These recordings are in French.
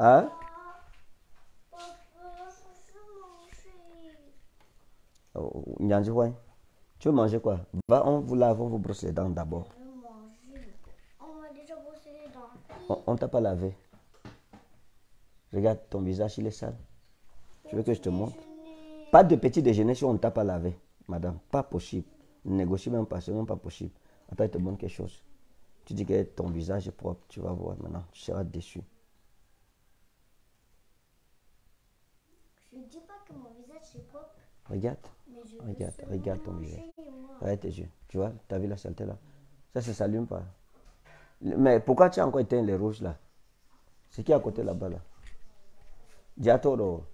Hein? Oh, tu veux manger quoi Va, on vous lave, on vous brosse les dents d'abord. On t'a pas lavé. Regarde ton visage, il est sale. Tu veux que je te montre Pas de petit déjeuner si on ne t'a pas lavé, madame. Pas possible. Négocier, même pas, c'est même pas possible. Attends, je te montre quelque chose. Tu dis que ton visage est propre, tu vas voir maintenant, tu seras déçu. Regarde. Regarde, regarde ton visage. Regarde tes yeux. Tu vois, tu vu la saleté là Ça, ça s'allume pas. Mais pourquoi tu as encore éteint les rouges là C'est qui à côté là-bas là Diatoro.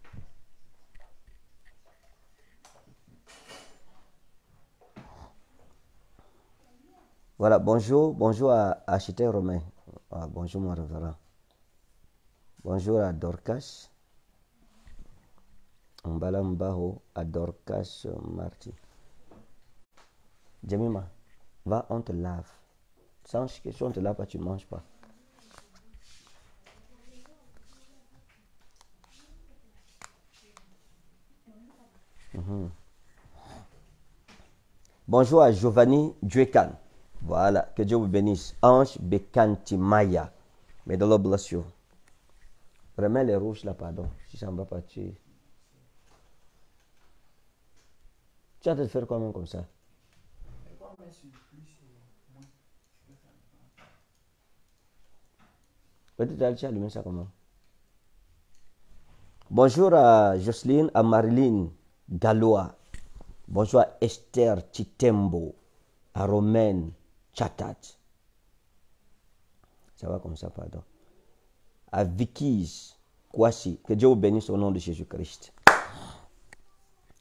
Voilà, bonjour, bonjour à Chité Romain. Ah, bonjour mon révérend. Bonjour à Dorcas mbaho à Dorcas Marty. Jemima, va, on te lave. Sans que si on te lave tu ne manges pas. Mhm. Bonjour à Giovanni Dwekan. Voilà, que Dieu vous bénisse. Ange Maya. Maya. the bless you. Remets les rouges là, pardon, si ça ne va pas tu... Tu as de faire comment comme ça peut tu ça Bonjour à Jocelyne, à Marilyn Gallois. Bonjour à Esther Chitembo, à Romaine Chatat. Ça va comme ça, pardon. À Vicky Kwasi. Que Dieu vous bénisse au nom de Jésus-Christ.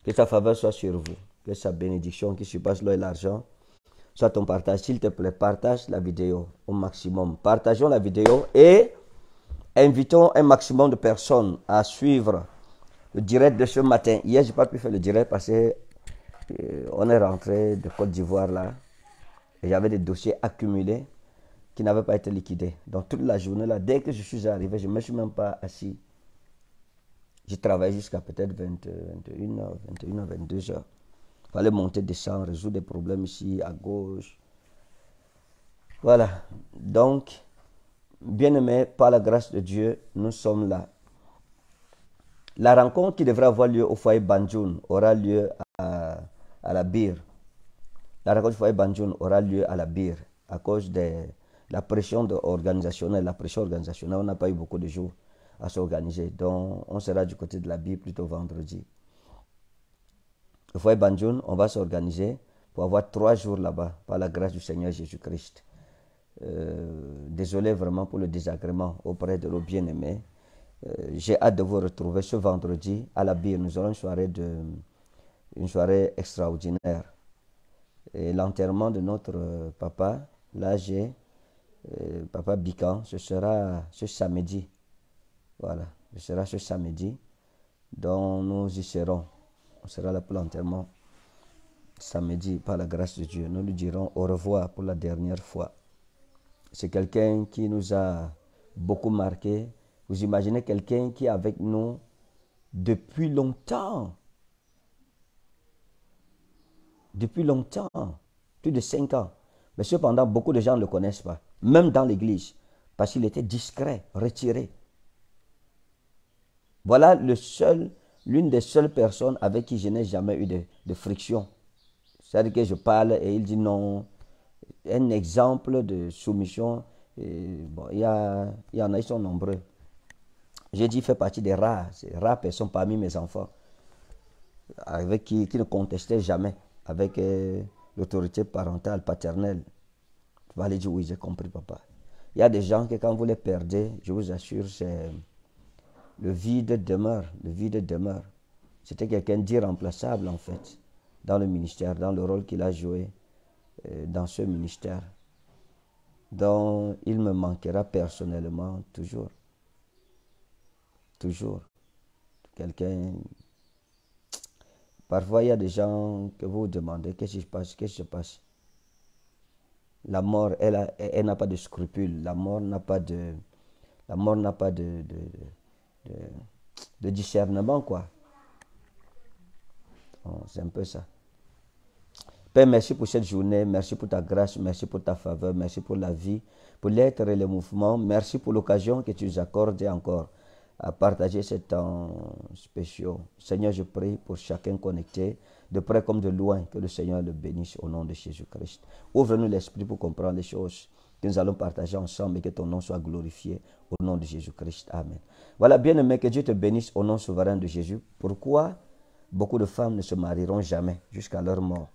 Que sa faveur soit sur vous que sa bénédiction qui surpasse l'eau et l'argent soit ton partage. S'il te plaît, partage la vidéo au maximum. Partageons la vidéo et invitons un maximum de personnes à suivre le direct de ce matin. Hier, je n'ai pas pu faire le direct parce qu'on euh, est rentré de Côte d'Ivoire là. Et j'avais des dossiers accumulés qui n'avaient pas été liquidés. Donc toute la journée là, dès que je suis arrivé, je ne me suis même pas assis. J'ai travaillé jusqu'à peut-être 21h, 21h, 22h fallait monter des résoudre des problèmes ici, à gauche. Voilà. Donc, bien-aimés, par la grâce de Dieu, nous sommes là. La rencontre qui devrait avoir lieu au foyer Banjoun aura lieu à, la Bire. La rencontre du foyer Banjoun aura lieu à la Bire à cause de la pression organisationnelle. La pression organisationnelle, on n'a pas eu beaucoup de jours à s'organiser. Donc, on sera du côté de la Bire plutôt vendredi le foyer Banjoun, on va s'organiser pour avoir trois jours là-bas, par la grâce du Seigneur Jésus-Christ. Euh, désolé vraiment pour le désagrément auprès de nos bien-aimés. Euh, j'ai hâte de vous retrouver ce vendredi à la bille. Nous aurons une soirée, de, une soirée extraordinaire. Et l'enterrement de notre euh, papa, l'âgé, papa Bican, ce sera ce samedi. Voilà, ce sera ce samedi. dont nous y serons. On sera là pour l'enterrement samedi, par la grâce de Dieu. Nous lui dirons au revoir pour la dernière fois. C'est quelqu'un qui nous a beaucoup marqué. Vous imaginez quelqu'un qui est avec nous depuis longtemps. Depuis longtemps, plus de cinq ans. Mais cependant, beaucoup de gens ne le connaissent pas, même dans l'Église, parce qu'il était discret, retiré. Voilà le seul l'une des seules personnes avec qui je n'ai jamais eu de, friction. C'est-à-dire que je parle et il dit non. Un exemple de soumission, il y, a, y en a, ils sont nombreux. J'ai dit, fait partie des rares, ces rares personnes parmi mes enfants, avec qui, ne contestaient jamais avec euh, l'autorité parentale, paternelle. Tu vas aller dire, oui, j'ai compris, papa. Il y a des gens que quand vous les perdez, je vous assure, c'est le vide demeure, le vide demeure. C'était quelqu'un d'irremplaçable en fait dans le ministère, dans le rôle qu'il a joué euh, dans ce ministère, dont il me manquera personnellement toujours. Toujours. Quelqu'un... Parfois, il y a des gens que vous demandez, qu'est-ce qui se passe, qu'est-ce qui se passe. La mort, elle, n'a elle, pas de scrupules, la mort n'a pas de... La mort n'a pas de de, de discernement, quoi. c'est un peu ça. Père, merci pour cette journée, merci pour ta grâce, merci pour ta faveur, merci pour la vie, pour l'être et le mouvement, merci pour l'occasion que tu nous accordes encore à partager ce temps spécial Seigneur, je prie pour chacun connecté, de près comme de loin, que le Seigneur le bénisse au nom de Jésus-Christ. Ouvre-nous l'esprit pour comprendre les choses que nous allons partager ensemble et que ton nom soit glorifié au nom de Jésus-Christ. Amen. Voilà, bien-aimé, que Dieu te bénisse au nom souverain de Jésus. Pourquoi beaucoup de femmes ne se marieront jamais jusqu'à leur mort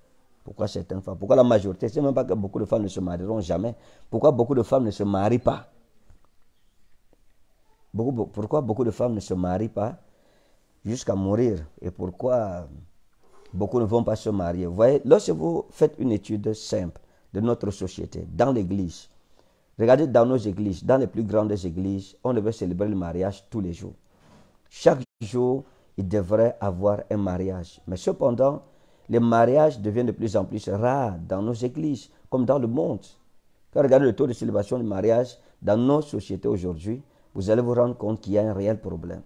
Pourquoi certaines femmes Pourquoi la majorité C'est même pas que beaucoup de femmes ne se marieront jamais. Pourquoi beaucoup de femmes ne se marient pas Pourquoi beaucoup de femmes ne se marient pas jusqu'à mourir Et pourquoi beaucoup ne vont pas se marier Vous voyez, lorsque vous faites une étude simple, de notre société, dans l'Église, Regardez dans nos églises, dans les plus grandes églises, on devait célébrer le mariage tous les jours. Chaque jour, il devrait avoir un mariage. Mais cependant, les mariages deviennent de plus en plus rares dans nos églises, comme dans le monde. Quand regardez le taux de célébration du mariage dans nos sociétés aujourd'hui, vous allez vous rendre compte qu'il y a un réel problème.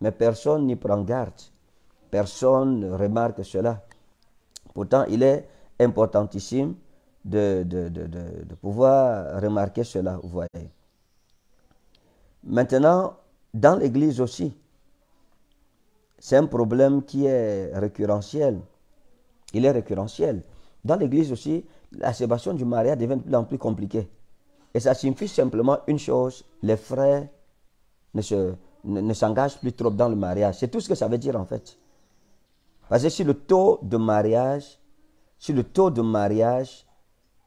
Mais personne n'y prend garde. Personne ne remarque cela. Pourtant, il est importantissime de, de, de, de pouvoir remarquer cela, vous voyez. Maintenant, dans l'Église aussi, c'est un problème qui est récurrentiel. Il est récurrentiel. Dans l'Église aussi, la séparation du mariage devient de plus en plus compliquée. Et ça signifie simplement une chose, les frères ne se, ne, ne s'engagent plus trop dans le mariage. C'est tout ce que ça veut dire en fait. Parce que si le taux de mariage, si le taux de mariage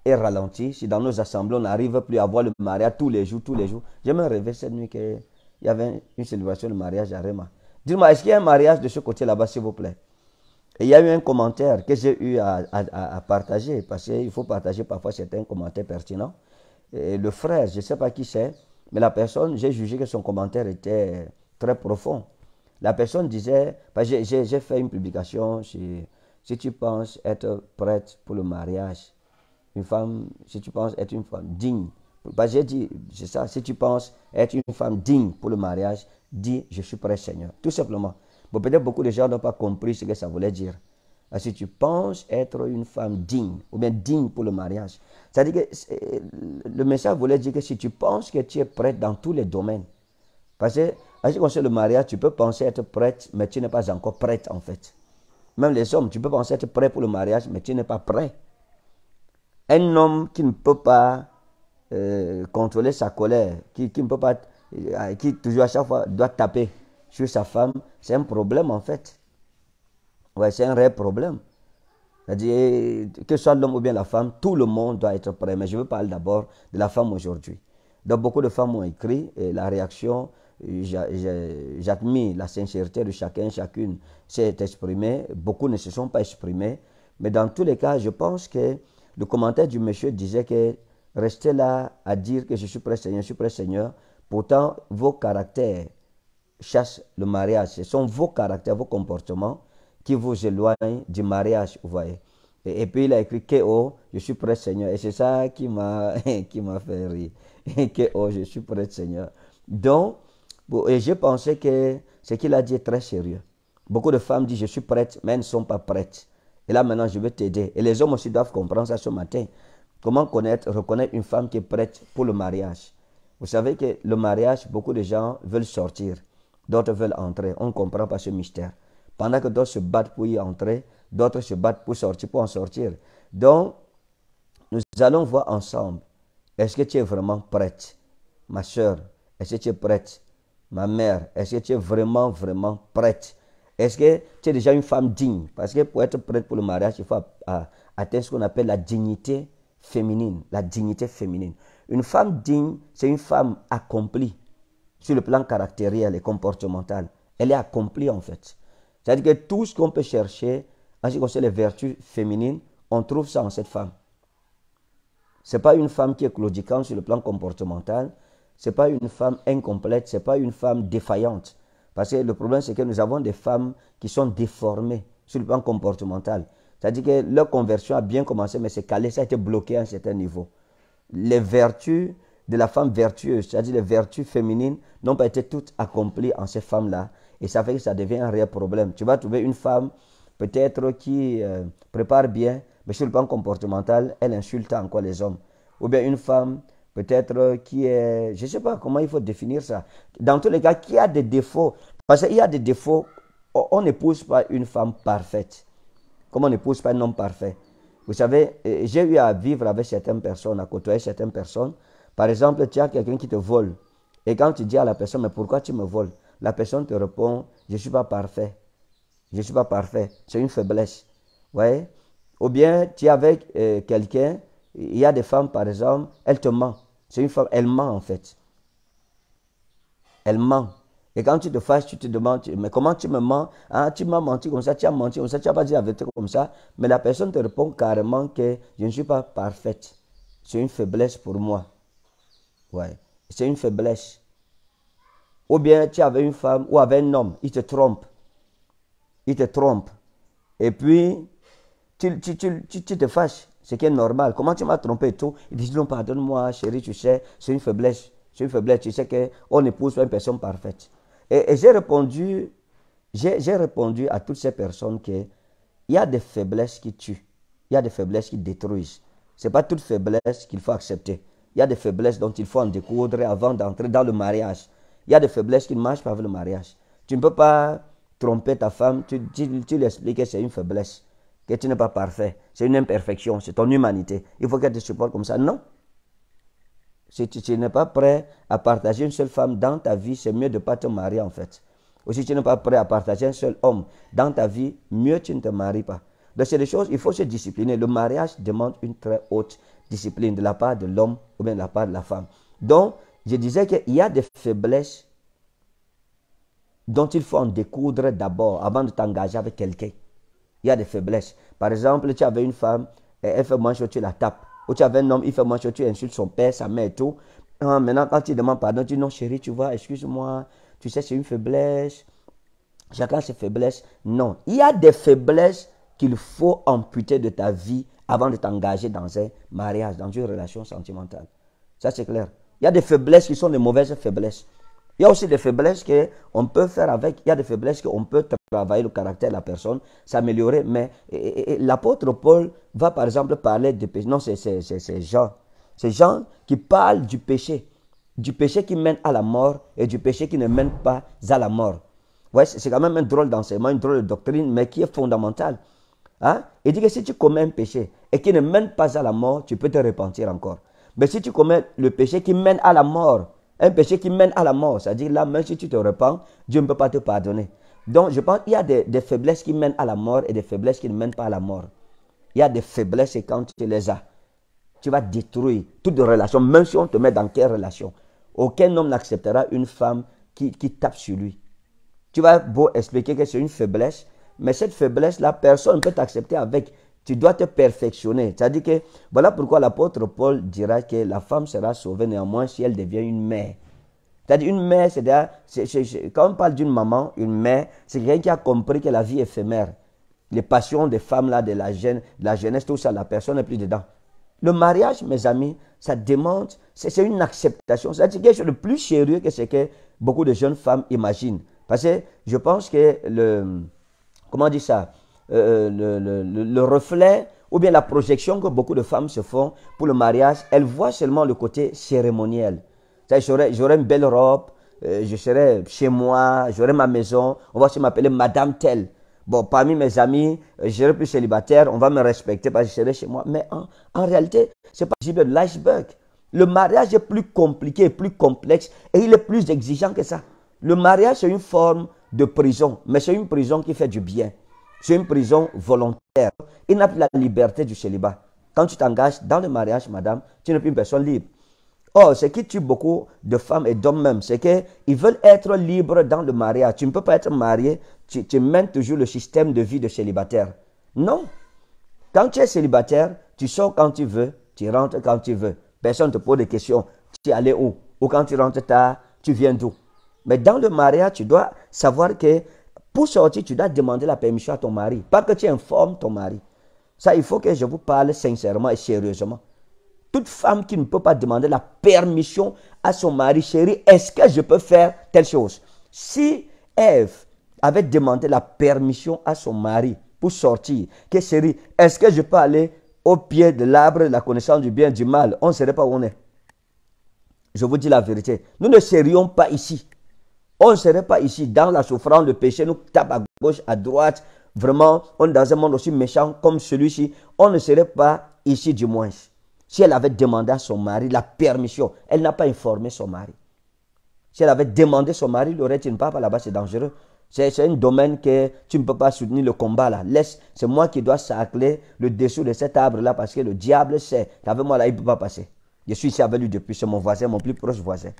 est ralenti. Si dans nos assemblées, on n'arrive plus à voir le mariage tous les jours, tous les jours. J'ai même rêvé cette nuit qu'il y avait une célébration de mariage à Réma. dis moi est-ce qu'il y a un mariage de ce côté là-bas, s'il vous plaît Et il y a eu un commentaire que j'ai eu à, partager, parce qu'il faut partager parfois certains commentaires pertinents. Et le frère, je ne sais pas qui c'est, mais la personne, j'ai jugé que son commentaire était très profond. La personne disait, j'ai fait une publication, si, si tu penses être prête pour le mariage, une femme, si tu penses être une femme digne, Parce bah, que j'ai dit, c'est ça, si tu penses être une femme digne pour le mariage, dis, je suis prêt, Seigneur. Tout simplement. peut-être beaucoup de gens n'ont pas compris ce que ça voulait dire. Ah, si tu penses être une femme digne, ou bien digne pour le mariage, c'est-à-dire que le message voulait dire que si tu penses que tu es prête dans tous les domaines, parce que, à ce le mariage, tu peux penser être prête, mais tu n'es pas encore prête, en fait. Même les hommes, tu peux penser être prêt pour le mariage, mais tu n'es pas prêt. Un homme qui ne peut pas euh, contrôler sa colère, qui, ne peut pas, euh, qui toujours à chaque fois doit taper sur sa femme, c'est un problème en fait. Ouais, c'est un vrai problème. cest dire que ce soit l'homme ou bien la femme, tout le monde doit être prêt. Mais je veux parler d'abord de la femme aujourd'hui. Donc, beaucoup de femmes ont écrit et la réaction, j'admire la sincérité de chacun, chacune s'est exprimée. Beaucoup ne se sont pas exprimés. Mais dans tous les cas, je pense que le commentaire du monsieur disait que restez là à dire que je suis prêt Seigneur, je suis prêt Seigneur. Pourtant, vos caractères chassent le mariage. Ce sont vos caractères, vos comportements qui vous éloignent du mariage, vous voyez. Et, puis il a écrit que oh je suis prêt Seigneur. Et c'est ça qui m'a fait rire. Que oh je suis prêt Seigneur. Donc, et je pensais que ce qu'il a dit est très sérieux. Beaucoup de femmes disent je suis prête, mais elles ne sont pas prêtes. Et là, maintenant, je vais t'aider. Et les hommes aussi doivent comprendre ça ce matin. Comment connaître, reconnaître une femme qui est prête pour le mariage Vous savez que le mariage, beaucoup de gens veulent sortir. D'autres veulent entrer. On ne comprend pas ce mystère. Pendant que d'autres se battent pour y entrer, d'autres se battent pour sortir, pour en sortir. Donc, nous allons voir ensemble. Est-ce que tu es vraiment prête Ma soeur, est-ce que tu es prête Ma mère, est-ce que tu es vraiment, vraiment prête est-ce que tu es déjà une femme digne Parce que pour être prête pour le mariage, il faut atteindre ce qu'on appelle la dignité féminine. La dignité féminine. Une femme digne, c'est une femme accomplie sur le plan caractériel et comportemental. Elle est accomplie en fait. C'est-à-dire que tout ce qu'on peut chercher en ce qui concerne les vertus féminines, on trouve ça en cette femme. Ce n'est pas une femme qui est claudicante sur le plan comportemental. Ce n'est pas une femme incomplète. Ce n'est pas une femme défaillante. Parce que le problème, c'est que nous avons des femmes qui sont déformées sur le plan comportemental. C'est-à-dire que leur conversion a bien commencé, mais c'est calé, ça a été bloqué à un certain niveau. Les vertus de la femme vertueuse, c'est-à-dire les vertus féminines, n'ont pas été toutes accomplies en ces femmes-là. Et ça fait que ça devient un réel problème. Tu vas trouver une femme, peut-être, qui euh, prépare bien, mais sur le plan comportemental, elle insulte encore les hommes. Ou bien une femme peut-être qui est, je ne sais pas comment il faut définir ça. Dans tous les cas, qui a des défauts, parce qu'il y a des défauts, on n'épouse pas une femme parfaite, comme on n'épouse pas un homme parfait. Vous savez, euh, j'ai eu à vivre avec certaines personnes, à côtoyer certaines personnes. Par exemple, tu as quelqu'un qui te vole. Et quand tu dis à la personne, mais pourquoi tu me voles La personne te répond, je ne suis pas parfait. Je ne suis pas parfait. C'est une faiblesse. Vous Ou bien tu es avec euh, quelqu'un, il y a des femmes, par exemple, elles te mentent. C'est une femme, elle ment en fait. Elle ment. Et quand tu te fâches, tu te demandes, mais comment tu me mens ah, Tu m'as menti comme ça, tu as menti comme ça, tu n'as pas dit avec toi comme ça. Mais la personne te répond carrément que je ne suis pas parfaite. C'est une faiblesse pour moi. Ouais, c'est une faiblesse. Ou bien tu avais une femme ou avec un homme, il te trompe. Il te trompe. Et puis, tu te fâches ce qui est normal. Comment tu m'as trompé et tout Ils disent non, pardonne-moi, chérie, tu sais, c'est une faiblesse. C'est une faiblesse. Tu sais qu'on épouse pas une personne parfaite. Et, j'ai répondu, j'ai répondu à toutes ces personnes qu'il y a des faiblesses qui tuent. Il y a des faiblesses qui détruisent. Ce n'est pas toute faiblesse qu'il faut accepter. Il y a des faiblesses dont il faut en découdre avant d'entrer dans le mariage. Il y a des faiblesses qui ne marchent pas avec le mariage. Tu ne peux pas tromper ta femme, tu, tu l'expliques que c'est une faiblesse que tu n'es pas parfait. C'est une imperfection, c'est ton humanité. Il faut qu'elle te supporte comme ça. Non. Si tu, n'es pas prêt à partager une seule femme dans ta vie, c'est mieux de ne pas te marier en fait. Ou si tu n'es pas prêt à partager un seul homme dans ta vie, mieux tu ne te maries pas. Donc c'est des choses, il faut se discipliner. Le mariage demande une très haute discipline de la part de l'homme ou bien de la part de la femme. Donc, je disais qu'il y a des faiblesses dont il faut en découdre d'abord avant de t'engager avec quelqu'un. Il y a des faiblesses. Par exemple, tu avais une femme, elle fait moins tu la tapes. Ou tu avais un homme, il fait moins chaud, tu insultes son père, sa mère et tout. Ah, maintenant, quand tu demandes pardon, tu dis non, chérie, tu vois, excuse-moi, tu sais, c'est une faiblesse. Chacun ses faiblesses. Non, il y a des faiblesses qu'il faut amputer de ta vie avant de t'engager dans un mariage, dans une relation sentimentale. Ça, c'est clair. Il y a des faiblesses qui sont des mauvaises faiblesses. Il y a aussi des faiblesses qu'on peut faire avec, il y a des faiblesses qu'on peut travailler le caractère de la personne, s'améliorer, mais l'apôtre Paul va par exemple parler du péché. Non, c'est Jean. C'est Jean qui parle du péché, du péché qui mène à la mort et du péché qui ne mène pas à la mort. Ouais, c'est quand même un drôle d'enseignement, une drôle de doctrine, mais qui est fondamentale. Hein? Il dit que si tu commets un péché et qui ne mène pas à la mort, tu peux te repentir encore. Mais si tu commets le péché qui mène à la mort, un péché qui mène à la mort. C'est-à-dire, là, même si tu te repens, Dieu ne peut pas te pardonner. Donc, je pense qu'il y a des, faiblesses qui mènent à la mort et des faiblesses qui ne mènent pas à la mort. Il y a des faiblesses et quand tu les as, tu vas détruire toute relation, même si on te met dans quelle relation. Aucun homme n'acceptera une femme qui, qui tape sur lui. Tu vas beau expliquer que c'est une faiblesse, mais cette faiblesse-là, personne ne peut t'accepter avec tu dois te perfectionner. C'est-à-dire que voilà pourquoi l'apôtre Paul dira que la femme sera sauvée néanmoins si elle devient une mère. C'est-à-dire une mère, c'est quand on parle d'une maman, une mère, c'est quelqu'un qui a compris que la vie est éphémère. Les passions des femmes là, de la, jeunesse, tout ça, la personne n'est plus dedans. Le mariage, mes amis, ça demande, c'est une acceptation. C'est-à-dire quelque chose de plus sérieux que ce que beaucoup de jeunes femmes imaginent. Parce que je pense que le, comment on dit ça, euh, euh, le, le, le, reflet ou bien la projection que beaucoup de femmes se font pour le mariage. Elles voient seulement le côté cérémoniel. J'aurai une belle robe, euh, je serai chez moi, j'aurai ma maison, on va se m'appeler Madame tell Bon, parmi mes amis, euh, plus célibataire, on va me respecter parce que je serai chez moi. Mais en, réalité, c'est pas possible, de l'iceberg. Le mariage est plus compliqué, plus complexe et il est plus exigeant que ça. Le mariage, c'est une forme de prison, mais c'est une prison qui fait du bien. C'est une prison volontaire. Il n'a plus la liberté du célibat. Quand tu t'engages dans le mariage, madame, tu n'es plus une personne libre. Or, oh, ce qui tue beaucoup de femmes et d'hommes même, c'est qu'ils veulent être libres dans le mariage. Tu ne peux pas être marié, tu, mènes toujours le système de vie de célibataire. Non. Quand tu es célibataire, tu sors quand tu veux, tu rentres quand tu veux. Personne ne te pose des questions. Tu es allé où Ou quand tu rentres tard, tu viens d'où Mais dans le mariage, tu dois savoir que pour sortir, tu dois demander la permission à ton mari. Pas que tu informes ton mari. Ça, il faut que je vous parle sincèrement et sérieusement. Toute femme qui ne peut pas demander la permission à son mari, chérie, est-ce que je peux faire telle chose Si Ève avait demandé la permission à son mari pour sortir, que chérie, est-ce que je peux aller au pied de l'arbre de la connaissance du bien et du mal On ne saurait pas où on est. Je vous dis la vérité. Nous ne serions pas ici. On ne serait pas ici dans la souffrance, le péché nous tape à gauche, à droite. Vraiment, on est dans un monde aussi méchant comme celui-ci. On ne serait pas ici du moins. Si elle avait demandé à son mari la permission, elle n'a pas informé son mari. Si elle avait demandé son mari, il aurait dit ne pas là-bas, c'est dangereux. C'est un domaine que tu ne peux pas soutenir le combat là. Laisse, c'est moi qui dois sacler le dessous de cet arbre là parce que le diable sait. qu'avec moi là, il ne peut pas passer. Je suis ici avec lui depuis, c'est mon voisin, mon plus proche voisin.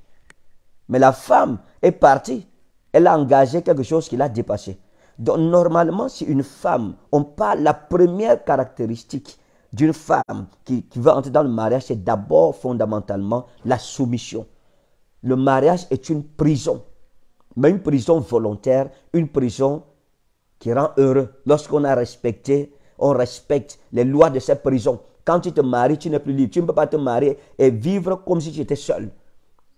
Mais la femme est partie. Elle a engagé quelque chose qui l'a dépassé. Donc normalement, si une femme, on parle, la première caractéristique d'une femme qui, qui va entrer dans le mariage, c'est d'abord fondamentalement la soumission. Le mariage est une prison, mais une prison volontaire, une prison qui rend heureux. Lorsqu'on a respecté, on respecte les lois de cette prison. Quand tu te maries, tu n'es plus libre. Tu ne peux pas te marier et vivre comme si tu étais seul.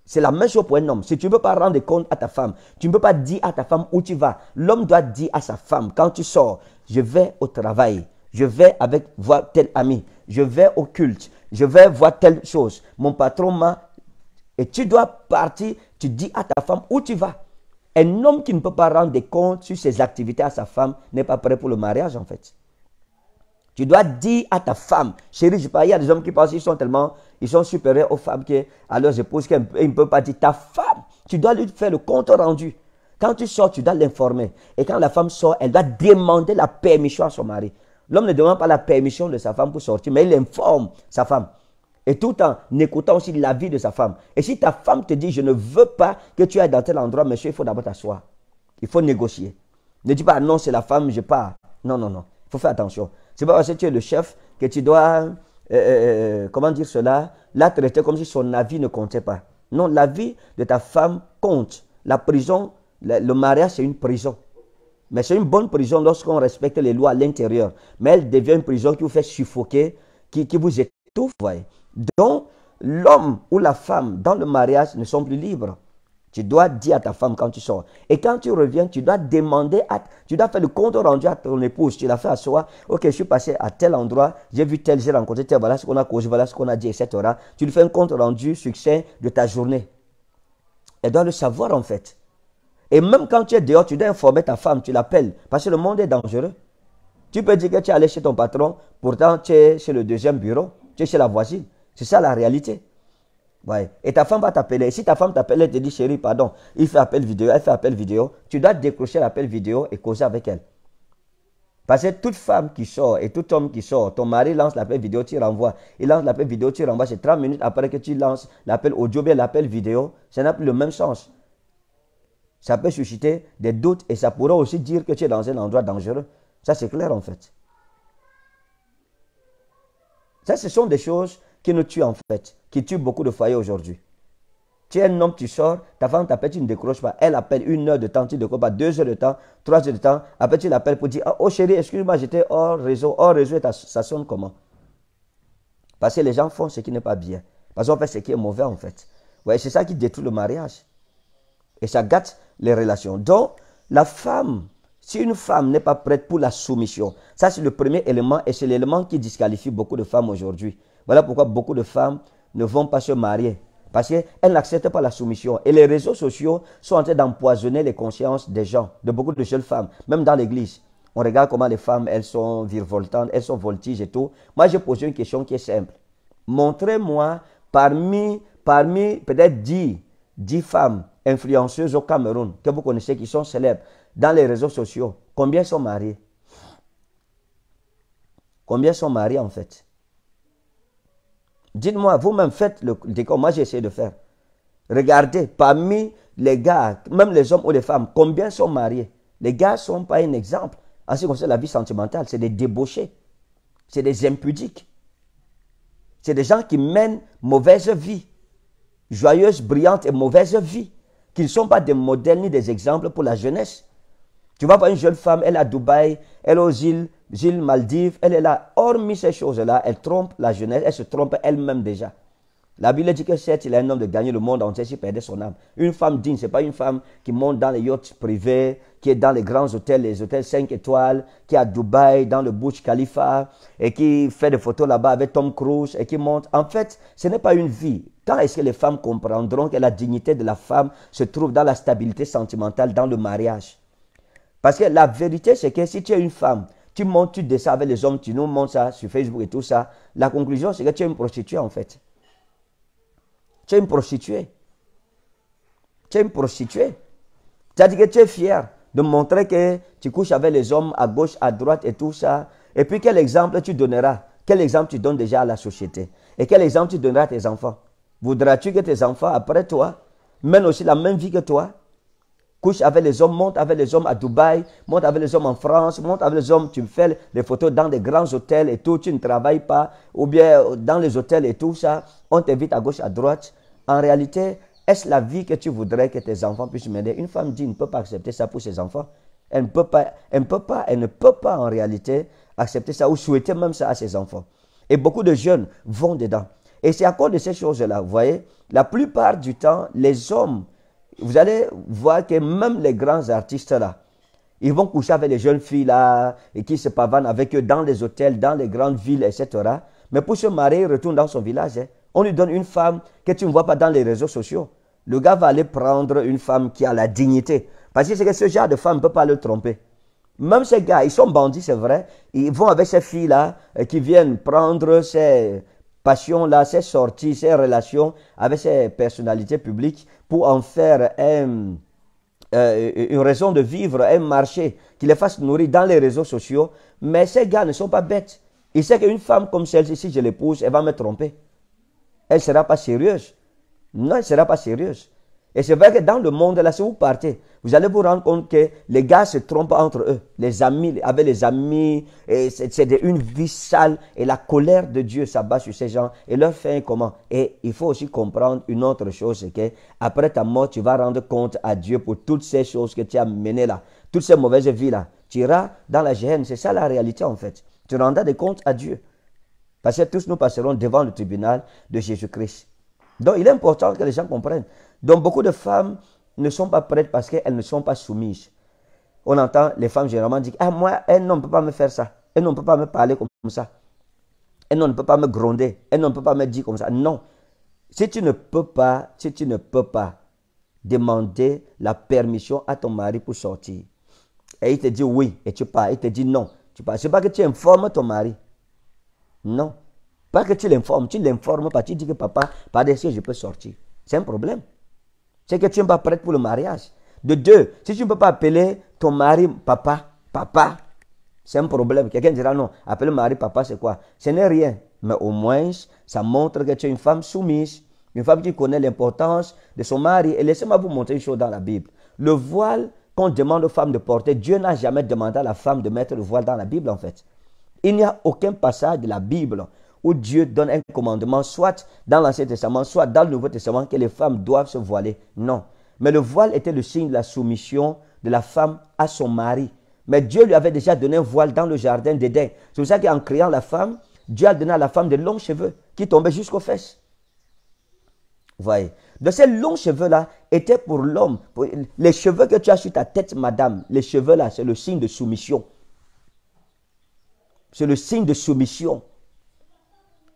C'est la même chose pour un homme. Si tu ne peux pas rendre compte à ta femme, tu ne peux pas dire à ta femme où tu vas. L'homme doit dire à sa femme, quand tu sors, je vais au travail, je vais avec voir tel ami, je vais au culte, je vais voir telle chose. Mon patron m'a... Et tu dois partir, tu dis à ta femme où tu vas. Un homme qui ne peut pas rendre compte sur ses activités à sa femme n'est pas prêt pour le mariage en fait. Tu dois dire à ta femme, chérie, je parle, il y a des hommes qui pensent qu'ils sont tellement, ils sont supérieurs aux femmes, qui, à leurs épouses, qu'ils ne peuvent pas dire. Ta femme, tu dois lui faire le compte rendu. Quand tu sors, tu dois l'informer. Et quand la femme sort, elle doit demander la permission à son mari. L'homme ne demande pas la permission de sa femme pour sortir, mais il informe sa femme. Et tout en écoutant aussi l'avis de sa femme. Et si ta femme te dit, je ne veux pas que tu ailles dans tel endroit, monsieur, il faut d'abord t'asseoir. Il faut négocier. Ne dis pas, non, c'est la femme, je pars. Non, non, non. Il faut faire attention pas parce que tu es le chef, que tu dois, euh, euh, euh, comment dire cela, la traiter comme si son avis ne comptait pas. Non, l'avis de ta femme compte. La prison, le, mariage, c'est une prison. Mais c'est une bonne prison lorsqu'on respecte les lois à l'intérieur. Mais elle devient une prison qui vous fait suffoquer, qui, vous étouffe. Donc, l'homme ou la femme dans le mariage ne sont plus libres. Tu dois dire à ta femme quand tu sors. Et quand tu reviens, tu dois demander, à, tu dois faire le compte rendu à ton épouse. Tu l'as fait à soi. Ok, je suis passé à tel endroit, j'ai vu tel, j'ai rencontré tel, voilà ce qu'on a causé, voilà ce qu'on a dit, etc. Tu lui fais un compte rendu succès de ta journée. Elle doit le savoir en fait. Et même quand tu es dehors, tu dois informer ta femme, tu l'appelles, parce que le monde est dangereux. Tu peux dire que tu es allé chez ton patron, pourtant tu es chez le deuxième bureau, tu es chez la voisine. C'est ça la réalité. Et ta femme va t'appeler. Si ta femme t'appelle, elle te dit chérie, pardon, il fait appel vidéo, elle fait appel vidéo. Tu dois décrocher l'appel vidéo et causer avec elle. Parce que toute femme qui sort et tout homme qui sort, ton mari lance l'appel vidéo, tu renvoies. Il lance l'appel vidéo, tu renvoies. C'est 30 minutes après que tu lances l'appel audio, bien l'appel vidéo. Ça n'a plus le même sens. Ça peut susciter des doutes et ça pourra aussi dire que tu es dans un endroit dangereux. Ça, c'est clair en fait. Ça, ce sont des choses qui nous tuent en fait qui tue beaucoup de foyers aujourd'hui. Tu es un homme, tu sors, ta femme t'appelle, tu ne décroches pas. Elle appelle une heure de temps, tu ne décroches pas, deux heures de temps, trois heures de temps. Après, tu l'appelles pour dire ah, Oh chérie, excuse-moi, j'étais hors réseau. Hors réseau, ça sonne comment Parce que les gens font ce qui n'est pas bien. Parce qu'on fait ce qui est mauvais, en fait. Ouais, c'est ça qui détruit le mariage. Et ça gâte les relations. Donc, la femme, si une femme n'est pas prête pour la soumission, ça c'est le premier élément et c'est l'élément qui disqualifie beaucoup de femmes aujourd'hui. Voilà pourquoi beaucoup de femmes ne vont pas se marier parce qu'elles n'acceptent pas la soumission. Et les réseaux sociaux sont en train d'empoisonner les consciences des gens, de beaucoup de jeunes femmes, même dans l'église. On regarde comment les femmes, elles sont virevoltantes, elles sont voltiges et tout. Moi, j'ai posé une question qui est simple. Montrez-moi parmi, parmi peut-être dix 10 femmes influenceuses au Cameroun que vous connaissez qui sont célèbres dans les réseaux sociaux, combien sont mariées Combien sont mariées en fait Dites-moi, vous-même faites le décor, Moi, j'ai essayé de faire. Regardez, parmi les gars, même les hommes ou les femmes, combien sont mariés Les gars ne sont pas un exemple en ce qui concerne la vie sentimentale. C'est des débauchés. C'est des impudiques. C'est des gens qui mènent mauvaise vie. Joyeuse, brillante et mauvaise vie. Qui ne sont pas des modèles ni des exemples pour la jeunesse. Tu vois, pas une jeune femme, elle est à Dubaï, elle est aux îles, Gilles Maldives, elle est là. Hormis ces choses-là, elle trompe la jeunesse, elle se trompe elle-même déjà. La Bible dit que certes, il est un homme de gagner le monde entier s'il perdait son âme. Une femme digne, ce n'est pas une femme qui monte dans les yachts privés, qui est dans les grands hôtels, les hôtels 5 étoiles, qui est à Dubaï, dans le Burj Khalifa, et qui fait des photos là-bas avec Tom Cruise, et qui monte. En fait, ce n'est pas une vie. tant est-ce que les femmes comprendront que la dignité de la femme se trouve dans la stabilité sentimentale, dans le mariage Parce que la vérité, c'est que si tu es une femme tu montes, tu descends avec les hommes, tu nous montes ça sur Facebook et tout ça. La conclusion, c'est que tu es une prostituée en fait. Tu es une prostituée. Tu es une prostituée. C'est-à-dire que tu es fier de montrer que tu couches avec les hommes à gauche, à droite et tout ça. Et puis quel exemple tu donneras Quel exemple tu donnes déjà à la société Et quel exemple tu donneras à tes enfants Voudras-tu que tes enfants, après toi, mènent aussi la même vie que toi couche avec les hommes, monte avec les hommes à Dubaï, monte avec les hommes en France, monte avec les hommes, tu me fais les photos dans des grands hôtels et tout, tu ne travailles pas, ou bien euh, dans les hôtels et tout ça, on t'invite à gauche, à droite. En réalité, est-ce la vie que tu voudrais que tes enfants puissent mener Une femme dit, ne peut pas accepter ça pour ses enfants. Elle ne peut pas, elle ne peut pas, elle ne peut pas en réalité accepter ça ou souhaiter même ça à ses enfants. Et beaucoup de jeunes vont dedans. Et c'est à cause de ces choses-là, vous voyez, la plupart du temps, les hommes vous allez voir que même les grands artistes là, ils vont coucher avec les jeunes filles là, et qui se pavanent avec eux dans les hôtels, dans les grandes villes, etc. Mais pour se marier, il retourne dans son village. Hein. On lui donne une femme que tu ne vois pas dans les réseaux sociaux. Le gars va aller prendre une femme qui a la dignité. Parce que, que ce genre de femme ne peut pas le tromper. Même ces gars, ils sont bandits, c'est vrai. Ils vont avec ces filles-là euh, qui viennent prendre ces passions-là, ces sorties, ces relations avec ces personnalités publiques pour en faire euh, une raison de vivre, un marché, qui les fasse nourrir dans les réseaux sociaux. Mais ces gars ne sont pas bêtes. Ils savent qu'une femme comme celle-ci, si je l'épouse, elle va me tromper. Elle ne sera pas sérieuse. Non, elle ne sera pas sérieuse. Et c'est vrai que dans le monde, là, si vous partez, vous allez vous rendre compte que les gars se trompent entre eux. Les amis, avec les amis, c'est une vie sale. Et la colère de Dieu s'abat sur ces gens. Et leur fin est comment Et il faut aussi comprendre une autre chose, c'est que après ta mort, tu vas rendre compte à Dieu pour toutes ces choses que tu as menées là, toutes ces mauvaises vies-là. Tu iras dans la gêne. C'est ça la réalité, en fait. Tu rendras des comptes à Dieu. Parce que tous nous passerons devant le tribunal de Jésus-Christ. Donc, il est important que les gens comprennent. Donc beaucoup de femmes ne sont pas prêtes parce qu'elles ne sont pas soumises. On entend les femmes généralement dire, ah moi, elle ne peut pas me faire ça, un ne peut pas me parler comme ça, un ne peut pas me gronder, Elle ne peut pas me dire comme ça. Non, si tu ne peux pas, si tu ne peux pas demander la permission à ton mari pour sortir, et il te dit oui, et tu pars, il te dit non, tu pars. C'est pas que tu informes ton mari. Non. Pas que tu l'informes, tu l'informes pas, tu dis que papa, par dessus je peux sortir. C'est un problème c'est que tu n'es pas prête pour le mariage. De deux, si tu ne peux pas appeler ton mari papa, papa, c'est un problème. Quelqu'un dira non, appeler mari papa, c'est quoi Ce n'est rien. Mais au moins, ça montre que tu es une femme soumise, une femme qui connaît l'importance de son mari. Et laissez-moi vous montrer une chose dans la Bible. Le voile qu'on demande aux femmes de porter, Dieu n'a jamais demandé à la femme de mettre le voile dans la Bible en fait. Il n'y a aucun passage de la Bible où Dieu donne un commandement, soit dans l'Ancien Testament, soit dans le Nouveau Testament, que les femmes doivent se voiler. Non. Mais le voile était le signe de la soumission de la femme à son mari. Mais Dieu lui avait déjà donné un voile dans le jardin d'Éden. C'est pour ça qu'en créant la femme, Dieu a donné à la femme des longs cheveux qui tombaient jusqu'aux fesses. voyez. Donc ces longs cheveux-là étaient pour l'homme. Les cheveux que tu as sur ta tête, madame, les cheveux-là, c'est le signe de soumission. C'est le signe de soumission.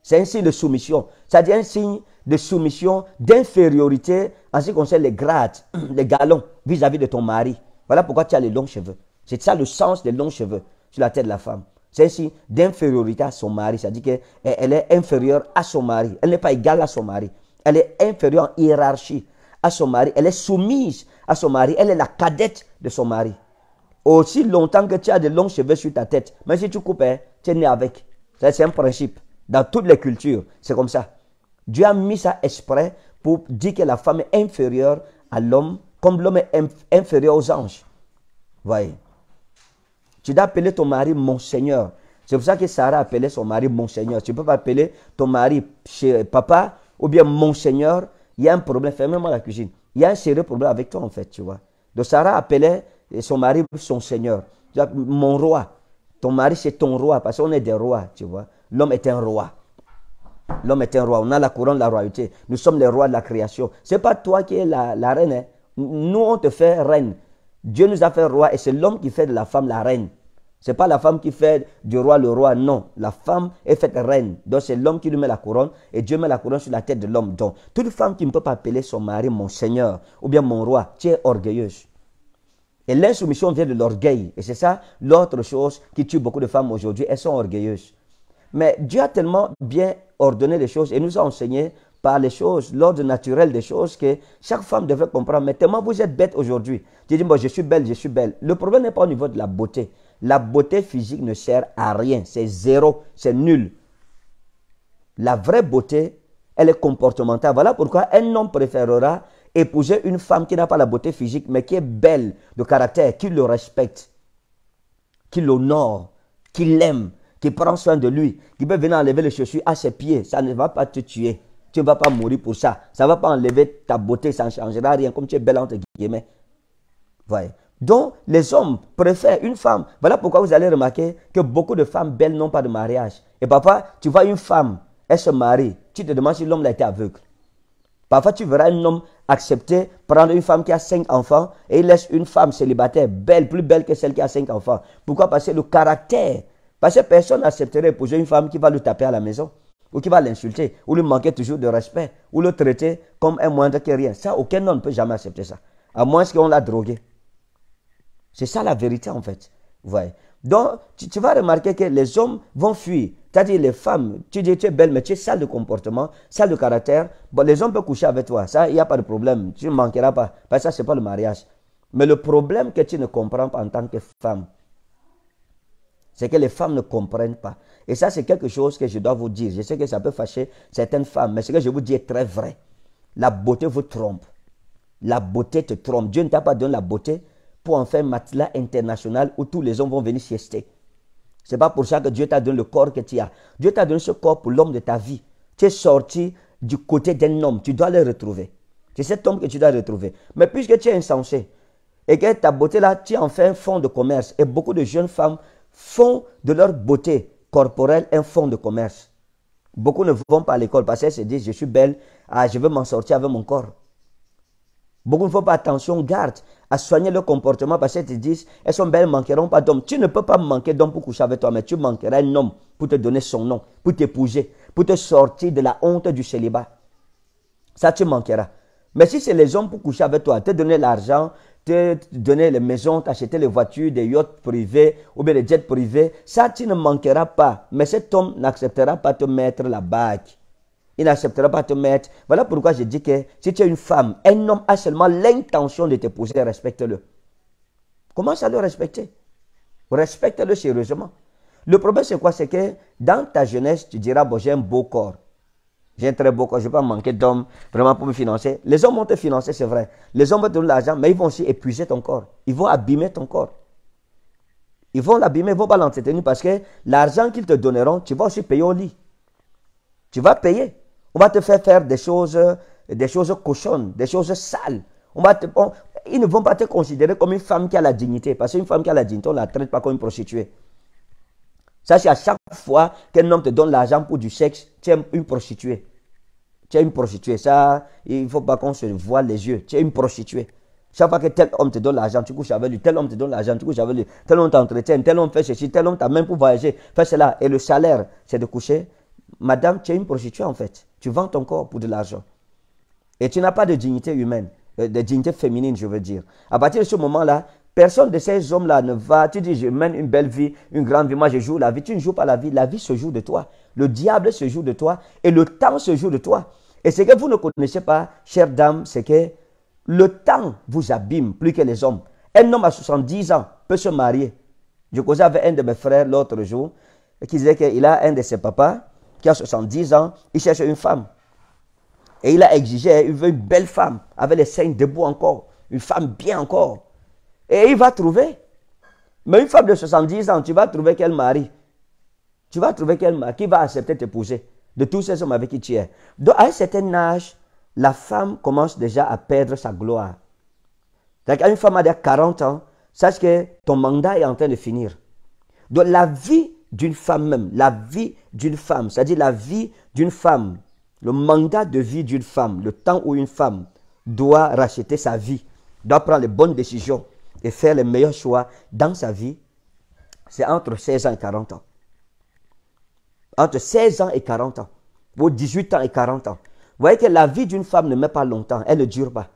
C'est un signe de soumission. C'est-à-dire un signe de soumission, d'infériorité en ce qui concerne les grades, les galons vis-à-vis de ton mari. Voilà pourquoi tu as les longs cheveux. C'est ça le sens des longs cheveux sur la tête de la femme. C'est un signe d'infériorité à son mari. C'est-à-dire qu'elle est inférieure à son mari. Elle n'est pas égale à son mari. Elle est inférieure en hiérarchie à son mari. Elle est soumise à son mari. Elle est la cadette de son mari. Aussi longtemps que tu as des longs cheveux sur ta tête, même si tu coupes, hein, tu es né avec. C'est un principe. Dans toutes les cultures, c'est comme ça. Dieu a mis ça exprès pour dire que la femme est inférieure à l'homme, comme l'homme est inférieur aux anges. Voyez. Tu dois appeler ton mari mon Seigneur. C'est pour ça que Sarah appelait son mari mon Seigneur. Tu ne peux pas appeler ton mari papa ou bien mon Seigneur. Il y a un problème. Fermez-moi la cuisine. Il y a un sérieux problème avec toi, en fait, tu vois. Donc Sarah appelait son mari son Seigneur. Mon roi. Ton mari, c'est ton roi parce qu'on est des rois, tu vois l'homme est un roi. L'homme est un roi. On a la couronne de la royauté. Nous sommes les rois de la création. Ce n'est pas toi qui es la, reine. Hein. Nous, on te fait reine. Dieu nous a fait roi et c'est l'homme qui fait de la femme la reine. Ce n'est pas la femme qui fait du roi le roi, non. La femme est faite reine. Donc c'est l'homme qui lui met la couronne et Dieu met la couronne sur la tête de l'homme. Donc toute femme qui ne peut pas appeler son mari mon seigneur ou bien mon roi, tu es orgueilleuse. Et l'insoumission vient de l'orgueil. Et c'est ça l'autre chose qui tue beaucoup de femmes aujourd'hui. Elles sont orgueilleuses. Mais Dieu a tellement bien ordonné les choses et nous a enseigné par les choses, l'ordre naturel des choses que chaque femme devrait comprendre. Mais tellement vous êtes bête aujourd'hui. Tu dis, moi je suis belle, je suis belle. Le problème n'est pas au niveau de la beauté. La beauté physique ne sert à rien. C'est zéro, c'est nul. La vraie beauté, elle est comportementale. Voilà pourquoi un homme préférera épouser une femme qui n'a pas la beauté physique, mais qui est belle de caractère, qui le respecte, qui l'honore, qui l'aime, qui prend soin de lui, qui peut venir enlever les chaussures à ses pieds, ça ne va pas te tuer. Tu ne vas pas mourir pour ça. Ça ne va pas enlever ta beauté, ça ne changera rien, comme tu es belle entre guillemets. Donc, les hommes préfèrent une femme. Voilà pourquoi vous allez remarquer que beaucoup de femmes belles n'ont pas de mariage. Et papa, tu vois une femme, elle se marie. Tu te demandes si l'homme a été aveugle. Parfois, tu verras un homme accepter, prendre une femme qui a cinq enfants et il laisse une femme célibataire, belle, plus belle que celle qui a cinq enfants. Pourquoi Parce que le caractère parce que personne n'accepterait épouser une femme qui va le taper à la maison, ou qui va l'insulter, ou lui manquer toujours de respect, ou le traiter comme un moindre que rien. Ça, aucun homme ne peut jamais accepter ça. À moins qu'on l'a drogué. C'est ça la vérité, en fait. Vous voyez. Donc, tu, vas remarquer que les hommes vont fuir. C'est-à-dire, les femmes, tu dis, tu es belle, mais tu es sale de comportement, sale de caractère. Bon, les hommes peuvent coucher avec toi. Ça, il n'y a pas de problème. Tu ne manqueras pas. Parce que ça, ce n'est pas le mariage. Mais le problème que tu ne comprends pas en tant que femme, c'est que les femmes ne comprennent pas. Et ça, c'est quelque chose que je dois vous dire. Je sais que ça peut fâcher certaines femmes, mais ce que je vous dis est très vrai. La beauté vous trompe. La beauté te trompe. Dieu ne t'a pas donné la beauté pour en faire un matelas international où tous les hommes vont venir siester. C'est pas pour ça que Dieu t'a donné le corps que tu as. Dieu t'a donné ce corps pour l'homme de ta vie. Tu es sorti du côté d'un homme. Tu dois le retrouver. C'est cet homme que tu dois retrouver. Mais puisque tu es insensé et que ta beauté là, tu en fais un fonds de commerce et beaucoup de jeunes femmes font de leur beauté corporelle un fonds de commerce. Beaucoup ne vont pas à l'école parce qu'elles se disent, je suis belle, ah, je veux m'en sortir avec mon corps. Beaucoup ne font pas attention, garde, à soigner leur comportement parce qu'elles te disent, elles sont belles, manqueront pas d'hommes. Tu ne peux pas manquer d'hommes pour coucher avec toi, mais tu manqueras un homme pour te donner son nom, pour t'épouser, pour te sortir de la honte du célibat. Ça, tu manqueras. Mais si c'est les hommes pour coucher avec toi, te donner l'argent, te donner les maisons, t'acheter les voitures, des yachts privés ou bien des jets privés. Ça, tu ne manqueras pas. Mais cet homme n'acceptera pas te mettre la bague. Il n'acceptera pas te mettre. Voilà pourquoi je dis que si tu es une femme, un homme a seulement l'intention de te poser, respecte-le. Commence à le respecter. Respecte-le sérieusement. Le problème, c'est quoi C'est que dans ta jeunesse, tu diras, bon, j'ai un beau corps. J'ai très beau corps, je vais pas manquer d'hommes vraiment pour me financer. Les hommes vont te financer, c'est vrai. Les hommes vont te donner l'argent, mais ils vont aussi épuiser ton corps. Ils vont abîmer ton corps. Ils vont l'abîmer, ils vont pas l'entretenir parce que l'argent qu'ils te donneront, tu vas aussi payer au lit. Tu vas payer. On va te faire faire des choses, des choses cochonnes, des choses sales. On va ils ne vont pas te considérer comme une femme qui a la dignité. Parce qu'une femme qui a la dignité, on ne la traite pas comme une prostituée. Ça, c'est à chaque fois qu'un homme te donne l'argent pour du sexe, tu es une prostituée tu es une prostituée. Ça, il ne faut pas qu'on se voile les yeux. Tu es une prostituée. Chaque fois que tel homme te donne l'argent, tu couches avec lui. Tel homme te donne l'argent, tu couches avec lui. Tel homme t'entretient, tel homme fait ceci, tel homme t'amène pour voyager, Fais cela. Et le salaire, c'est de coucher. Madame, tu es une prostituée en fait. Tu vends ton corps pour de l'argent. Et tu n'as pas de dignité humaine, euh, de dignité féminine, je veux dire. À partir de ce moment-là, personne de ces hommes-là ne va. Tu dis, je mène une belle vie, une grande vie, moi je joue la vie. Tu ne joues pas la vie. La vie se joue de toi. Le diable se joue de toi. Et le temps se joue de toi. Et ce que vous ne connaissez pas, chère dame, c'est que le temps vous abîme plus que les hommes. Un homme à 70 ans peut se marier. Je causais avec un de mes frères l'autre jour qui disait qu'il a un de ses papas qui a 70 ans, il cherche une femme. Et il a exigé, il veut une belle femme avec les seins debout encore, une femme bien encore. Et il va trouver. Mais une femme de 70 ans, tu vas trouver quel mari Tu vas trouver quel mari qui va accepter de t'épouser de tous ces hommes avec qui tu es. Donc, à un certain âge, la femme commence déjà à perdre sa gloire. cest à une femme à 40 ans, sache que ton mandat est en train de finir. Donc, la vie d'une femme même, la vie d'une femme, c'est-à-dire la vie d'une femme, le mandat de vie d'une femme, le temps où une femme doit racheter sa vie, doit prendre les bonnes décisions et faire les meilleurs choix dans sa vie, c'est entre 16 ans et 40 ans entre 16 ans et 40 ans, ou 18 ans et 40 ans. Vous voyez que la vie d'une femme ne met pas longtemps, elle ne dure pas.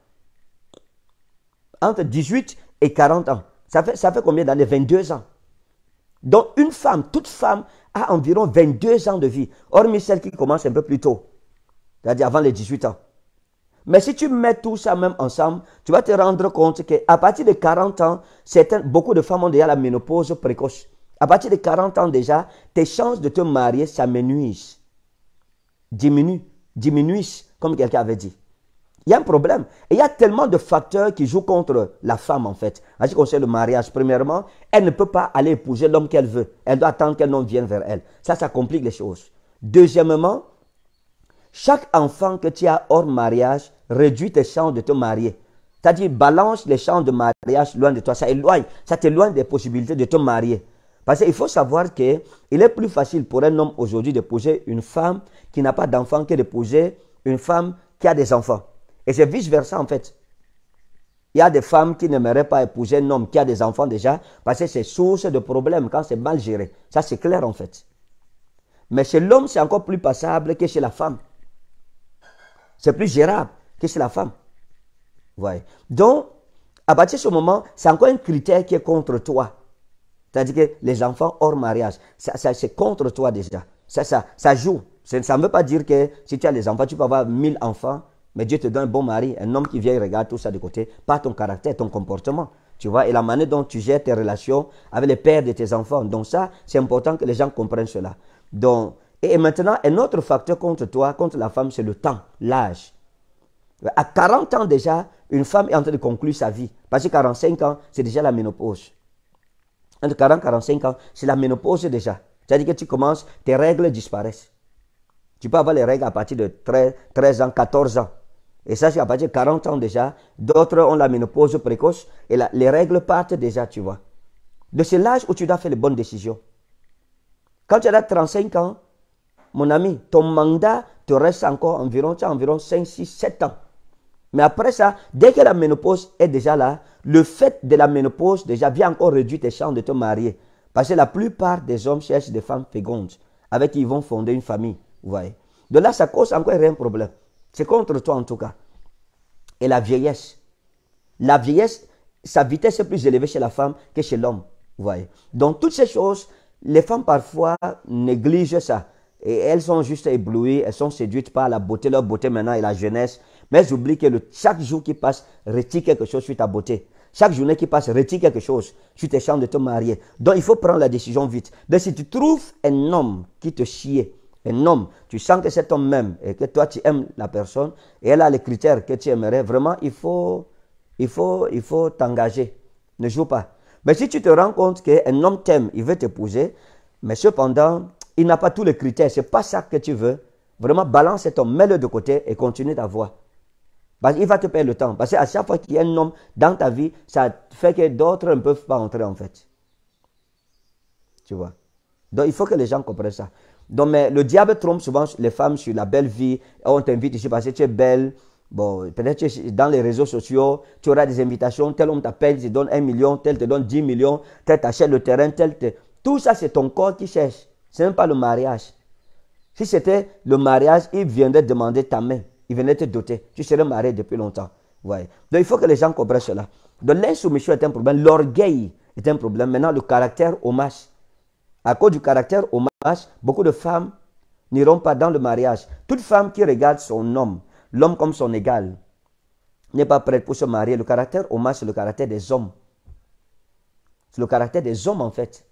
Entre 18 et 40 ans, ça fait, ça fait combien d'années 22 ans. Donc une femme, toute femme, a environ 22 ans de vie, hormis celle qui commence un peu plus tôt, c'est-à-dire avant les 18 ans. Mais si tu mets tout ça même ensemble, tu vas te rendre compte qu'à partir de 40 ans, beaucoup de femmes ont déjà la ménopause précoce. À partir de 40 ans déjà, tes chances de te marier s'amenuisent, diminuent, diminuisent, comme quelqu'un avait dit. Il y a un problème. Et il y a tellement de facteurs qui jouent contre la femme, en fait. En ce qui concerne le mariage, premièrement, elle ne peut pas aller épouser l'homme qu'elle veut. Elle doit attendre qu'un homme vienne vers elle. Ça, ça complique les choses. Deuxièmement, chaque enfant que tu as hors mariage réduit tes chances de te marier. C'est-à-dire, balance les chances de mariage loin de toi. Ça éloigne, ça t'éloigne des possibilités de te marier. Parce qu'il faut savoir qu'il est plus facile pour un homme aujourd'hui d'épouser une femme qui n'a pas d'enfant que d'épouser une femme qui a des enfants. Et c'est vice-versa en fait. Il y a des femmes qui n'aimeraient pas épouser un homme qui a des enfants déjà parce que c'est source de problèmes quand c'est mal géré. Ça c'est clair en fait. Mais chez l'homme c'est encore plus passable que chez la femme. C'est plus gérable que chez la femme. Donc, à partir de ce moment, c'est encore un critère qui est contre toi. C'est-à-dire que les enfants hors mariage, ça, c'est contre toi déjà. Ça, ça, ça joue. Ça ne veut pas dire que si tu as les enfants, tu peux avoir 1000 enfants, mais Dieu te donne un bon mari, un homme qui vient et regarde tout ça de côté, pas ton caractère, ton comportement. Tu vois, et la manière dont tu gères tes relations avec les pères de tes enfants. Donc ça, c'est important que les gens comprennent cela. Donc, et maintenant, un autre facteur contre toi, contre la femme, c'est le temps, l'âge. À 40 ans déjà, une femme est en train de conclure sa vie. Parce que 45 ans, c'est déjà la ménopause entre 40 et 45 ans, c'est la ménopause déjà. C'est-à-dire que tu commences, tes règles disparaissent. Tu peux avoir les règles à partir de 13, 13 ans, 14 ans. Et ça, c'est à partir de 40 ans déjà. D'autres ont la ménopause précoce et les règles partent déjà, tu vois. De c'est l'âge où tu dois faire les bonnes décisions. Quand tu as 35 ans, mon ami, ton mandat te reste encore environ, environ 5, 6, 7 ans. Mais après ça, dès que la ménopause est déjà là, le fait de la ménopause déjà vient encore réduire tes chances de te marier. Parce que la plupart des hommes cherchent des femmes fécondes avec qui ils vont fonder une famille. Vous voyez. De là, ça cause encore un problème. C'est contre toi en tout cas. Et la vieillesse. La vieillesse, sa vitesse est plus élevée chez la femme que chez l'homme. Vous voyez. Donc toutes ces choses, les femmes parfois négligent ça. Et elles sont juste éblouies, elles sont séduites par la beauté, leur beauté maintenant et la jeunesse. Mais oublie que chaque jour qui passe retire quelque chose sur ta beauté. Chaque journée qui passe retire quelque chose sur tes chances de te marier. Donc il faut prendre la décision vite. Donc si tu trouves un homme qui te chie, un homme, tu sens que cet homme même et que toi tu aimes la personne et elle a les critères que tu aimerais, vraiment il faut il faut il faut t'engager. Ne joue pas. Mais si tu te rends compte qu'un homme t'aime, il veut t'épouser, mais cependant, il n'a pas tous les critères, c'est pas ça que tu veux. Vraiment balance cet homme, mets-le de côté et continue ta voie. Parce qu'il va te perdre le temps. Parce qu'à chaque fois qu'il y a un homme dans ta vie, ça fait que d'autres ne peuvent pas entrer en fait. Tu vois. Donc il faut que les gens comprennent ça. Donc, mais le diable trompe souvent les femmes sur la belle vie. Oh, on t'invite ici parce que tu es belle. Bon, peut-être que dans les réseaux sociaux, tu auras des invitations. Tel homme t'appelle, te donne un million, tel te donne 10 millions, tel t'achète le terrain, tel te... Tout ça, c'est ton corps qui cherche. Ce n'est pas le mariage. Si c'était le mariage, il viendrait demander ta main il venait te doter. Tu serais marié depuis longtemps. Donc il faut que les gens comprennent cela. Donc l'insoumission est un problème, l'orgueil est un problème. Maintenant, le caractère hommage. À cause du caractère hommage, beaucoup de femmes n'iront pas dans le mariage. Toute femme qui regarde son homme, l'homme comme son égal, n'est pas prête pour se marier. Le caractère hommage, c'est le caractère des hommes. C'est le caractère des hommes en fait.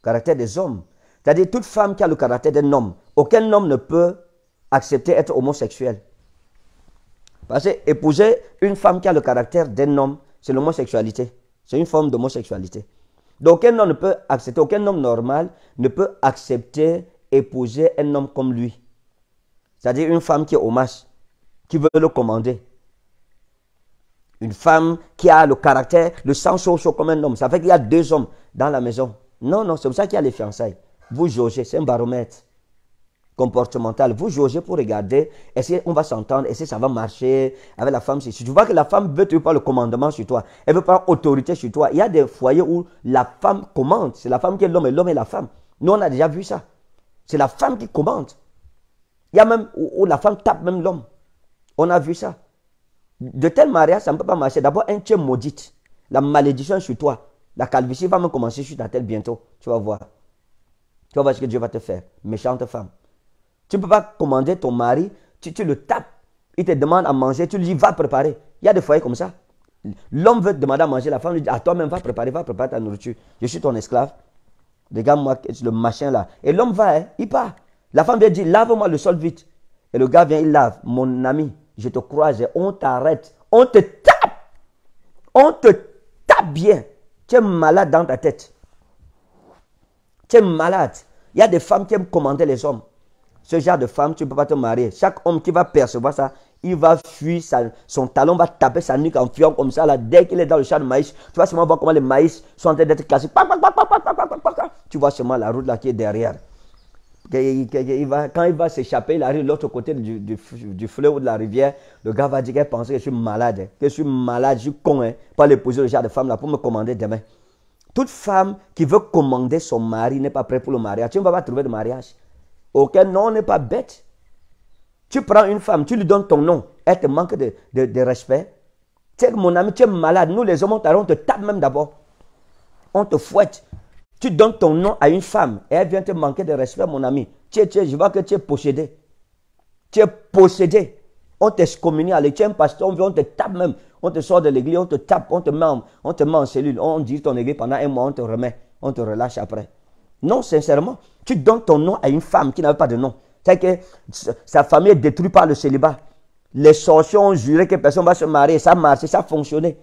Le caractère des hommes. C'est-à-dire toute femme qui a le caractère d'un homme, aucun homme ne peut accepter être homosexuel. Parce que épouser une femme qui a le caractère d'un homme, c'est l'homosexualité. C'est une forme d'homosexualité. Donc aucun homme ne peut accepter, aucun homme normal ne peut accepter épouser un homme comme lui. C'est-à-dire une femme qui est hommage, qui veut le commander. Une femme qui a le caractère, le sang chaud, comme un homme. Ça fait qu'il y a deux hommes dans la maison. Non, non, c'est pour ça qu'il y a les fiançailles. Vous jaugez, c'est un baromètre comportemental. vous jaugez pour regarder, est-ce qu'on va s'entendre, est-ce que ça va marcher avec la femme. Si tu vois que la femme veut pas le commandement sur toi, elle veut pas autorité sur toi. Il y a des foyers où la femme commande, c'est la femme qui est l'homme et l'homme est la femme. Nous, on a déjà vu ça. C'est la femme qui commande. Il y a même où la femme tape même l'homme. On a vu ça. De telle mariage, ça ne peut pas marcher. D'abord, un dieu maudite. La malédiction sur toi. La calvitie va me commencer sur ta tête bientôt. Tu vas voir. Tu vas voir ce que Dieu va te faire. Méchante femme. Tu ne peux pas commander ton mari, tu, le tapes, il te demande à manger, tu lui dis va préparer. Il y a des foyers comme ça. L'homme veut te demander à manger, la femme lui dit à toi-même va préparer, va préparer ta nourriture. Je suis ton esclave. Regarde-moi le machin là. Et l'homme va, hein, il part. La femme vient dire lave-moi le sol vite. Et le gars vient, il lave. Mon ami, je te croise, on t'arrête, on te tape. On te tape bien. Tu es malade dans ta tête. Tu es malade. Il y a des femmes qui aiment commander les hommes ce genre de femme, tu ne peux pas te marier. Chaque homme qui va percevoir ça, il va fuir, son talon va taper sa nuque en fuyant comme ça. Là, dès qu'il est dans le champ de maïs, tu vas seulement voir comment les maïs sont en train d'être cassés. Tu vois seulement la route là qui est derrière. quand il va s'échapper, il arrive de l'autre côté du, fleuve ou de la rivière. Le gars va dire qu'il pensait que je suis malade, hein. que je suis malade, je suis con, hein, pas poser le genre de femme là pour me commander demain. Toute femme qui veut commander son mari n'est pas prête pour le mariage. Tu ne vas pas trouver de mariage. Aucun nom n'est pas bête. Tu prends une femme, tu lui donnes ton nom, elle te manque de, respect. Tu mon ami, tu es malade. Nous, les hommes, on te tape même d'abord. On te fouette. Tu donnes ton nom à une femme elle vient te manquer de respect, mon ami. Tu, je vois que tu es possédé. Tu es possédé. On t'excommunie à l'église. Tu es un pasteur, on, te tape même. On te sort de l'église, on te tape, on te met en, on te met en cellule. On dit ton église pendant un mois, on te remet. On te relâche après. Non, sincèrement. Tu donnes ton nom à une femme qui n'avait pas de nom. cest que sa famille est détruite par le célibat. Les sorciers ont juré que personne ne va se marier. Ça a ça fonctionnait.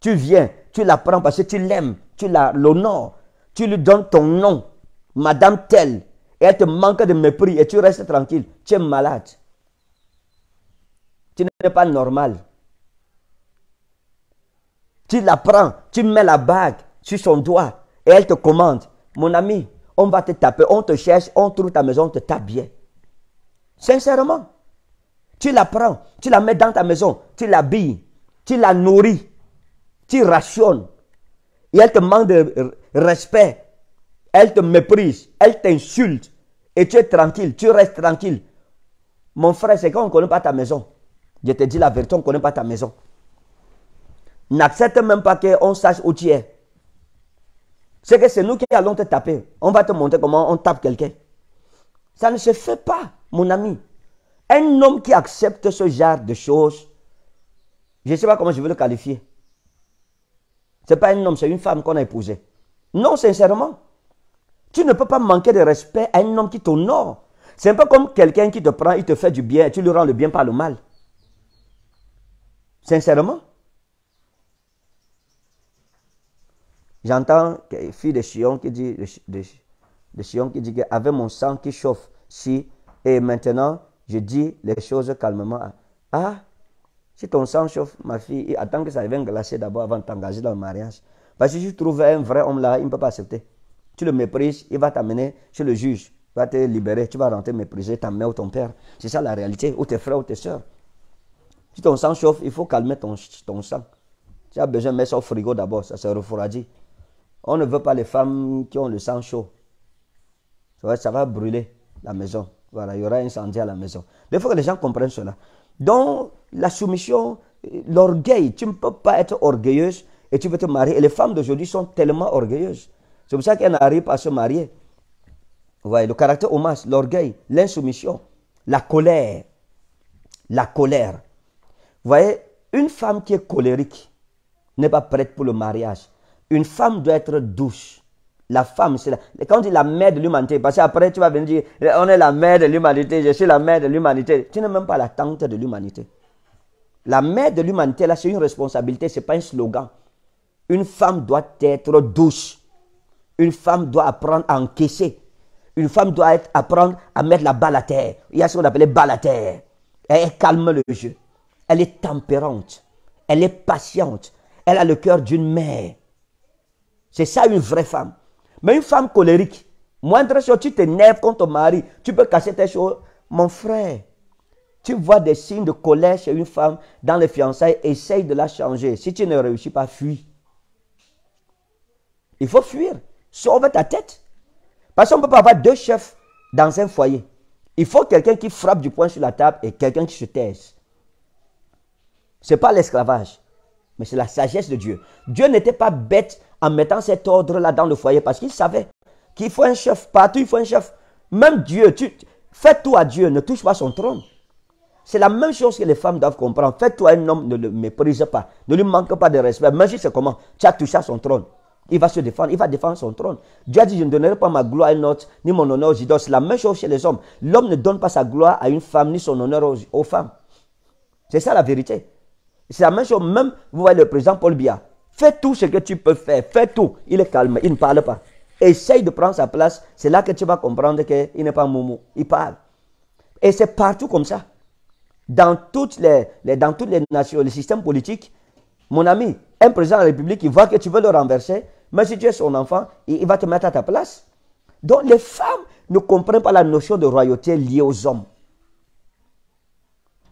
Tu viens, tu la prends parce que tu l'aimes, tu l'honores. Tu lui donnes ton nom, Madame Telle. Et elle te manque de mépris et tu restes tranquille. Tu es malade. Tu n'es pas normal. Tu la prends, tu mets la bague sur son doigt et elle te commande. Mon ami, on va te taper, on te cherche, on trouve ta maison, on te tape bien. Sincèrement. Tu la prends, tu la mets dans ta maison, tu l'habilles, tu la nourris, tu rationnes. Et elle te manque de respect. Elle te méprise, elle t'insulte. Et tu es tranquille, tu restes tranquille. Mon frère, c'est qu'on ne connaît pas ta maison. Je te dis la vérité, on ne connaît pas ta maison. N'accepte même pas qu'on sache où tu es c'est que c'est nous qui allons te taper. On va te montrer comment on tape quelqu'un. Ça ne se fait pas, mon ami. Un homme qui accepte ce genre de choses, je ne sais pas comment je veux le qualifier. Ce n'est pas un homme, c'est une femme qu'on a épousée. Non, sincèrement. Tu ne peux pas manquer de respect à un homme qui t'honore. C'est un peu comme quelqu'un qui te prend, il te fait du bien, tu lui rends le bien par le mal. Sincèrement. J'entends une fille de Chion qui dit, de, de qui dit qu'avec mon sang qui chauffe, si, et maintenant, je dis les choses calmement. Ah, si ton sang chauffe, ma fille, il attends que ça devienne glacé d'abord avant de t'engager dans le mariage. Parce que si tu trouves un vrai homme là, il ne peut pas accepter. Tu le méprises, il va t'amener chez le juge, il va te libérer, tu vas rentrer mépriser ta mère ou ton père. C'est ça la réalité, ou tes frères ou tes soeurs. Si ton sang chauffe, il faut calmer ton, ton sang. Tu as besoin de mettre ça au frigo d'abord, ça se refroidit. On ne veut pas les femmes qui ont le sang chaud. Ça va, brûler la maison. Voilà, il y aura un incendie à la maison. Il faut que les gens comprennent cela. Donc, la soumission, l'orgueil, tu ne peux pas être orgueilleuse et tu veux te marier. Et les femmes d'aujourd'hui sont tellement orgueilleuses. C'est pour ça qu'elles n'arrivent pas à se marier. Vous voyez, le caractère hommage, l'orgueil, l'insoumission, la colère. La colère. Vous voyez, une femme qui est colérique n'est pas prête pour le mariage une femme doit être douce. La femme, c'est la... Quand on dit la mère de l'humanité, parce qu'après tu vas venir dire, eh, on est la mère de l'humanité, je suis la mère de l'humanité. Tu n'es même pas la tante de l'humanité. La mère de l'humanité, là, c'est une responsabilité, ce n'est pas un slogan. Une femme doit être douce. Une femme doit apprendre à encaisser. Une femme doit être, apprendre à mettre la balle à terre. Il y a ce qu'on appelait balle à terre. Elle calme le jeu. Elle est tempérante. Elle est patiente. Elle a le cœur d'une mère. C'est ça une vraie femme. Mais une femme colérique, moindre chose, tu t'énerves contre ton mari, tu peux casser tes choses. Mon frère, tu vois des signes de colère chez une femme dans les fiançailles, essaye de la changer. Si tu ne réussis pas, fuis. Il faut fuir. Sauve ta tête. Parce qu'on ne peut pas avoir deux chefs dans un foyer. Il faut quelqu'un qui frappe du poing sur la table et quelqu'un qui se taise. Ce n'est pas l'esclavage, mais c'est la sagesse de Dieu. Dieu n'était pas bête en mettant cet ordre-là dans le foyer parce qu'il savait qu'il faut un chef. Partout, il faut un chef. Même Dieu, tu, fais tout à Dieu, ne touche pas son trône. C'est la même chose que les femmes doivent comprendre. Fais-toi un homme, ne le méprise pas, ne lui manque pas de respect. Même si c'est comment, tu as touché à son trône. Il va se défendre, il va défendre son trône. Dieu a dit, je ne donnerai pas ma gloire à une autre, ni mon honneur aux idoles. C'est la même chose chez les hommes. L'homme ne donne pas sa gloire à une femme, ni son honneur aux, aux femmes. C'est ça la vérité. C'est la même chose, même, vous voyez le président Paul Biya. Fais tout ce que tu peux faire. Fais tout. Il est calme. Il ne parle pas. Essaye de prendre sa place. C'est là que tu vas comprendre qu'il n'est pas moumou, Il parle. Et c'est partout comme ça. Dans toutes les, dans toutes les nations, les systèmes politiques, mon ami, un président de la République, il voit que tu veux le renverser, mais si tu es son enfant, il va te mettre à ta place. Donc les femmes ne comprennent pas la notion de royauté liée aux hommes.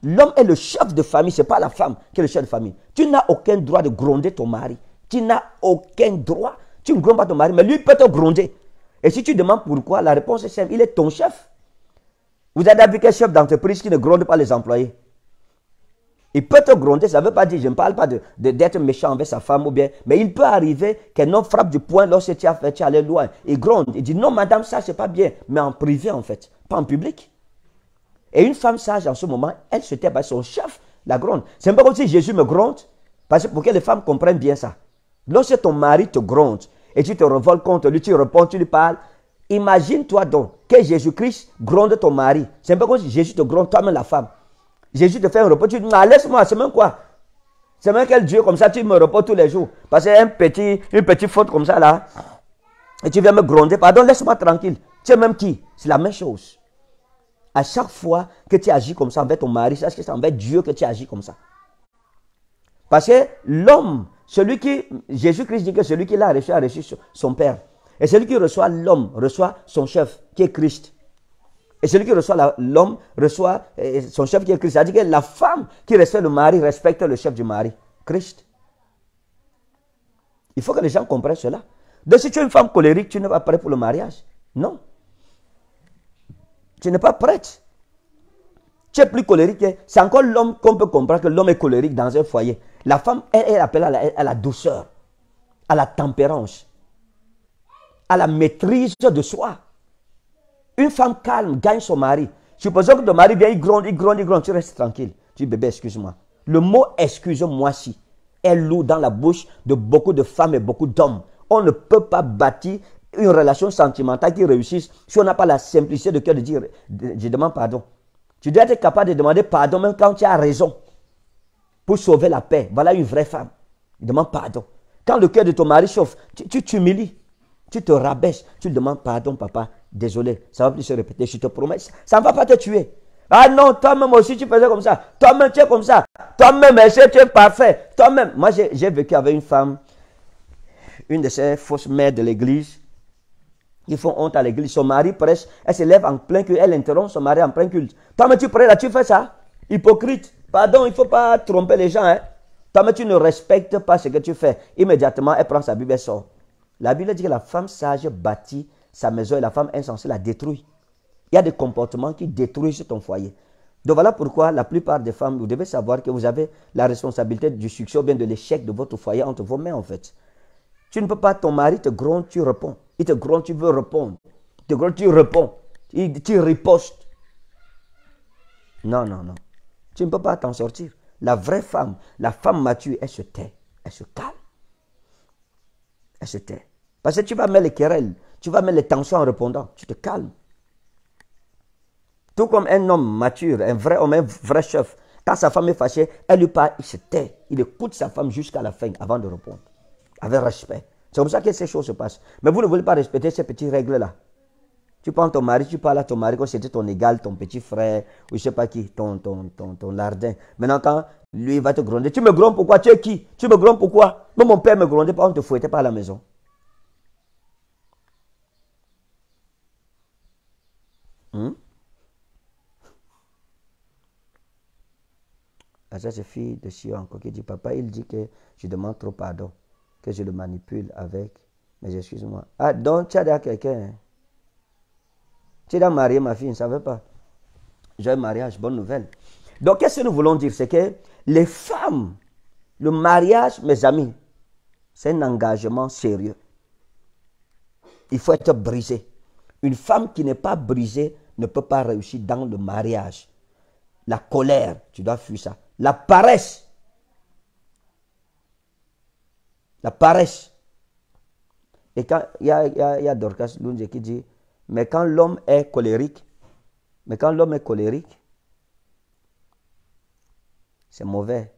L'homme est le chef de famille, ce n'est pas la femme qui est le chef de famille. Tu n'as aucun droit de gronder ton mari. Tu n'as aucun droit. Tu ne grondes pas ton mari, mais lui peut te gronder. Et si tu demandes pourquoi, la réponse est simple. Il est ton chef. Vous avez avec un chef d'entreprise qui ne gronde pas les employés. Il peut te gronder, ça ne veut pas dire, je ne parle pas d'être méchant envers sa femme ou bien, mais il peut arriver qu'un homme frappe du poing lorsque tu as fait, tu allé loin. Il gronde, il dit non madame, ça c'est pas bien, mais en privé en fait, pas en public. Et une femme sage, en ce moment, elle se tait bah, son chef la gronde. C'est pas comme si Jésus me gronde, parce que pour que les femmes comprennent bien ça. Lorsque ton mari te gronde et tu te revoltes contre lui, tu réponds, tu lui parles, imagine-toi donc que Jésus-Christ gronde ton mari. C'est pas comme si Jésus te gronde, toi-même la femme. Jésus te fait un repos, tu dis, laisse-moi, c'est même quoi C'est même quel Dieu comme ça, tu me reposes tous les jours. Parce qu'il un petit, une petite faute comme ça là, et tu viens me gronder, pardon, laisse-moi tranquille. Tu es même qui C'est la même chose à chaque fois que tu agis comme ça envers ton mari, sache que c'est envers Dieu que tu agis comme ça. Parce que l'homme, celui qui, Jésus-Christ dit que celui qui l'a reçu a reçu son Père. Et celui qui reçoit l'homme reçoit son chef, qui est Christ. Et celui qui reçoit l'homme reçoit euh, son chef, qui est Christ. C'est-à-dire que la femme qui respecte le mari respecte le chef du mari, Christ. Il faut que les gens comprennent cela. Donc si tu es une femme colérique, tu n'es pas prêt pour le mariage. Non. Tu n'es pas prête. Tu es plus colérique. C'est encore l'homme qu'on peut comprendre que l'homme est colérique dans un foyer. La femme, elle, elle appelle à la, douceur, à la tempérance, à la maîtrise de soi. Une femme calme gagne son mari. Supposons que ton mari vient, il gronde, il gronde, il gronde, tu restes tranquille. Tu dis, bébé, excuse-moi. Le mot excuse-moi si est lourd dans la bouche de beaucoup de femmes et beaucoup d'hommes. On ne peut pas bâtir une relation sentimentale qui réussisse si on n'a pas la simplicité de cœur de dire je demande pardon. Tu dois être capable de demander pardon même quand tu as raison pour sauver la paix. Voilà une vraie femme. demande pardon. Quand le cœur de ton mari chauffe, tu t'humilies, tu, te rabaisses, tu demandes pardon, papa. Désolé, ça ne va plus se répéter, je te promets, ça ne va pas te tuer. Ah non, toi-même aussi tu faisais comme ça. Toi-même tu es comme ça. Toi-même, tu es parfait. Toi-même. Moi j'ai vécu avec une femme, une de ces fausses mères de l'église ils font honte à l'église. Son mari prêche, elle se lève en plein culte, elle interrompt son mari en plein culte. Toi, mais tu prêches là, tu fais ça Hypocrite. Pardon, il ne faut pas tromper les gens. Hein? tu ne respectes pas ce que tu fais. Immédiatement, elle prend sa Bible et sort. La Bible dit que la femme sage bâtit sa maison et la femme insensée la détruit. Il y a des comportements qui détruisent ton foyer. Donc voilà pourquoi la plupart des femmes, vous devez savoir que vous avez la responsabilité du succès ou bien de l'échec de votre foyer entre vos mains en fait. Tu ne peux pas, ton mari te gronde, tu réponds. Il te gronde, tu veux répondre. Il te gronde, tu réponds. Il, tu ripostes. Non, non, non. Tu ne peux pas t'en sortir. La vraie femme, la femme mature, elle se tait. Elle se calme. Elle se tait. Parce que tu vas mettre les querelles, tu vas mettre les tensions en répondant. Tu te calmes. Tout comme un homme mature, un vrai homme, un vrai chef, quand sa femme est fâchée, elle lui parle, il se tait. Il écoute sa femme jusqu'à la fin avant de répondre avec respect. C'est comme ça que ces choses se passent. Mais vous ne voulez pas respecter ces petites règles-là. Tu prends ton mari, tu parles à ton mari comme c'était ton égal, ton petit frère, ou je ne sais pas qui, ton, ton, ton, ton lardin. Maintenant, quand lui va te gronder, tu me grondes pourquoi Tu es qui Tu me grondes pourquoi Moi, mon père me grondait pas, on ne te fouettait pas à la maison. Hum? Ah, ça, c'est fille de Sion qui dit Papa, il dit que je demande trop pardon que je le manipule avec Mais excuse moi Ah, donc tu as déjà quelqu'un. Hein? Tu as marié ma fille, je ne savais pas. J'ai un mariage, bonne nouvelle. Donc, qu'est-ce que nous voulons dire C'est que les femmes, le mariage, mes amis, c'est un engagement sérieux. Il faut être brisé. Une femme qui n'est pas brisée ne peut pas réussir dans le mariage. La colère, tu dois fuir ça. La paresse, la paresse. Et quand il y a, Dorcas Lundje qui dit, mais quand l'homme est colérique, mais quand l'homme est colérique, c'est mauvais.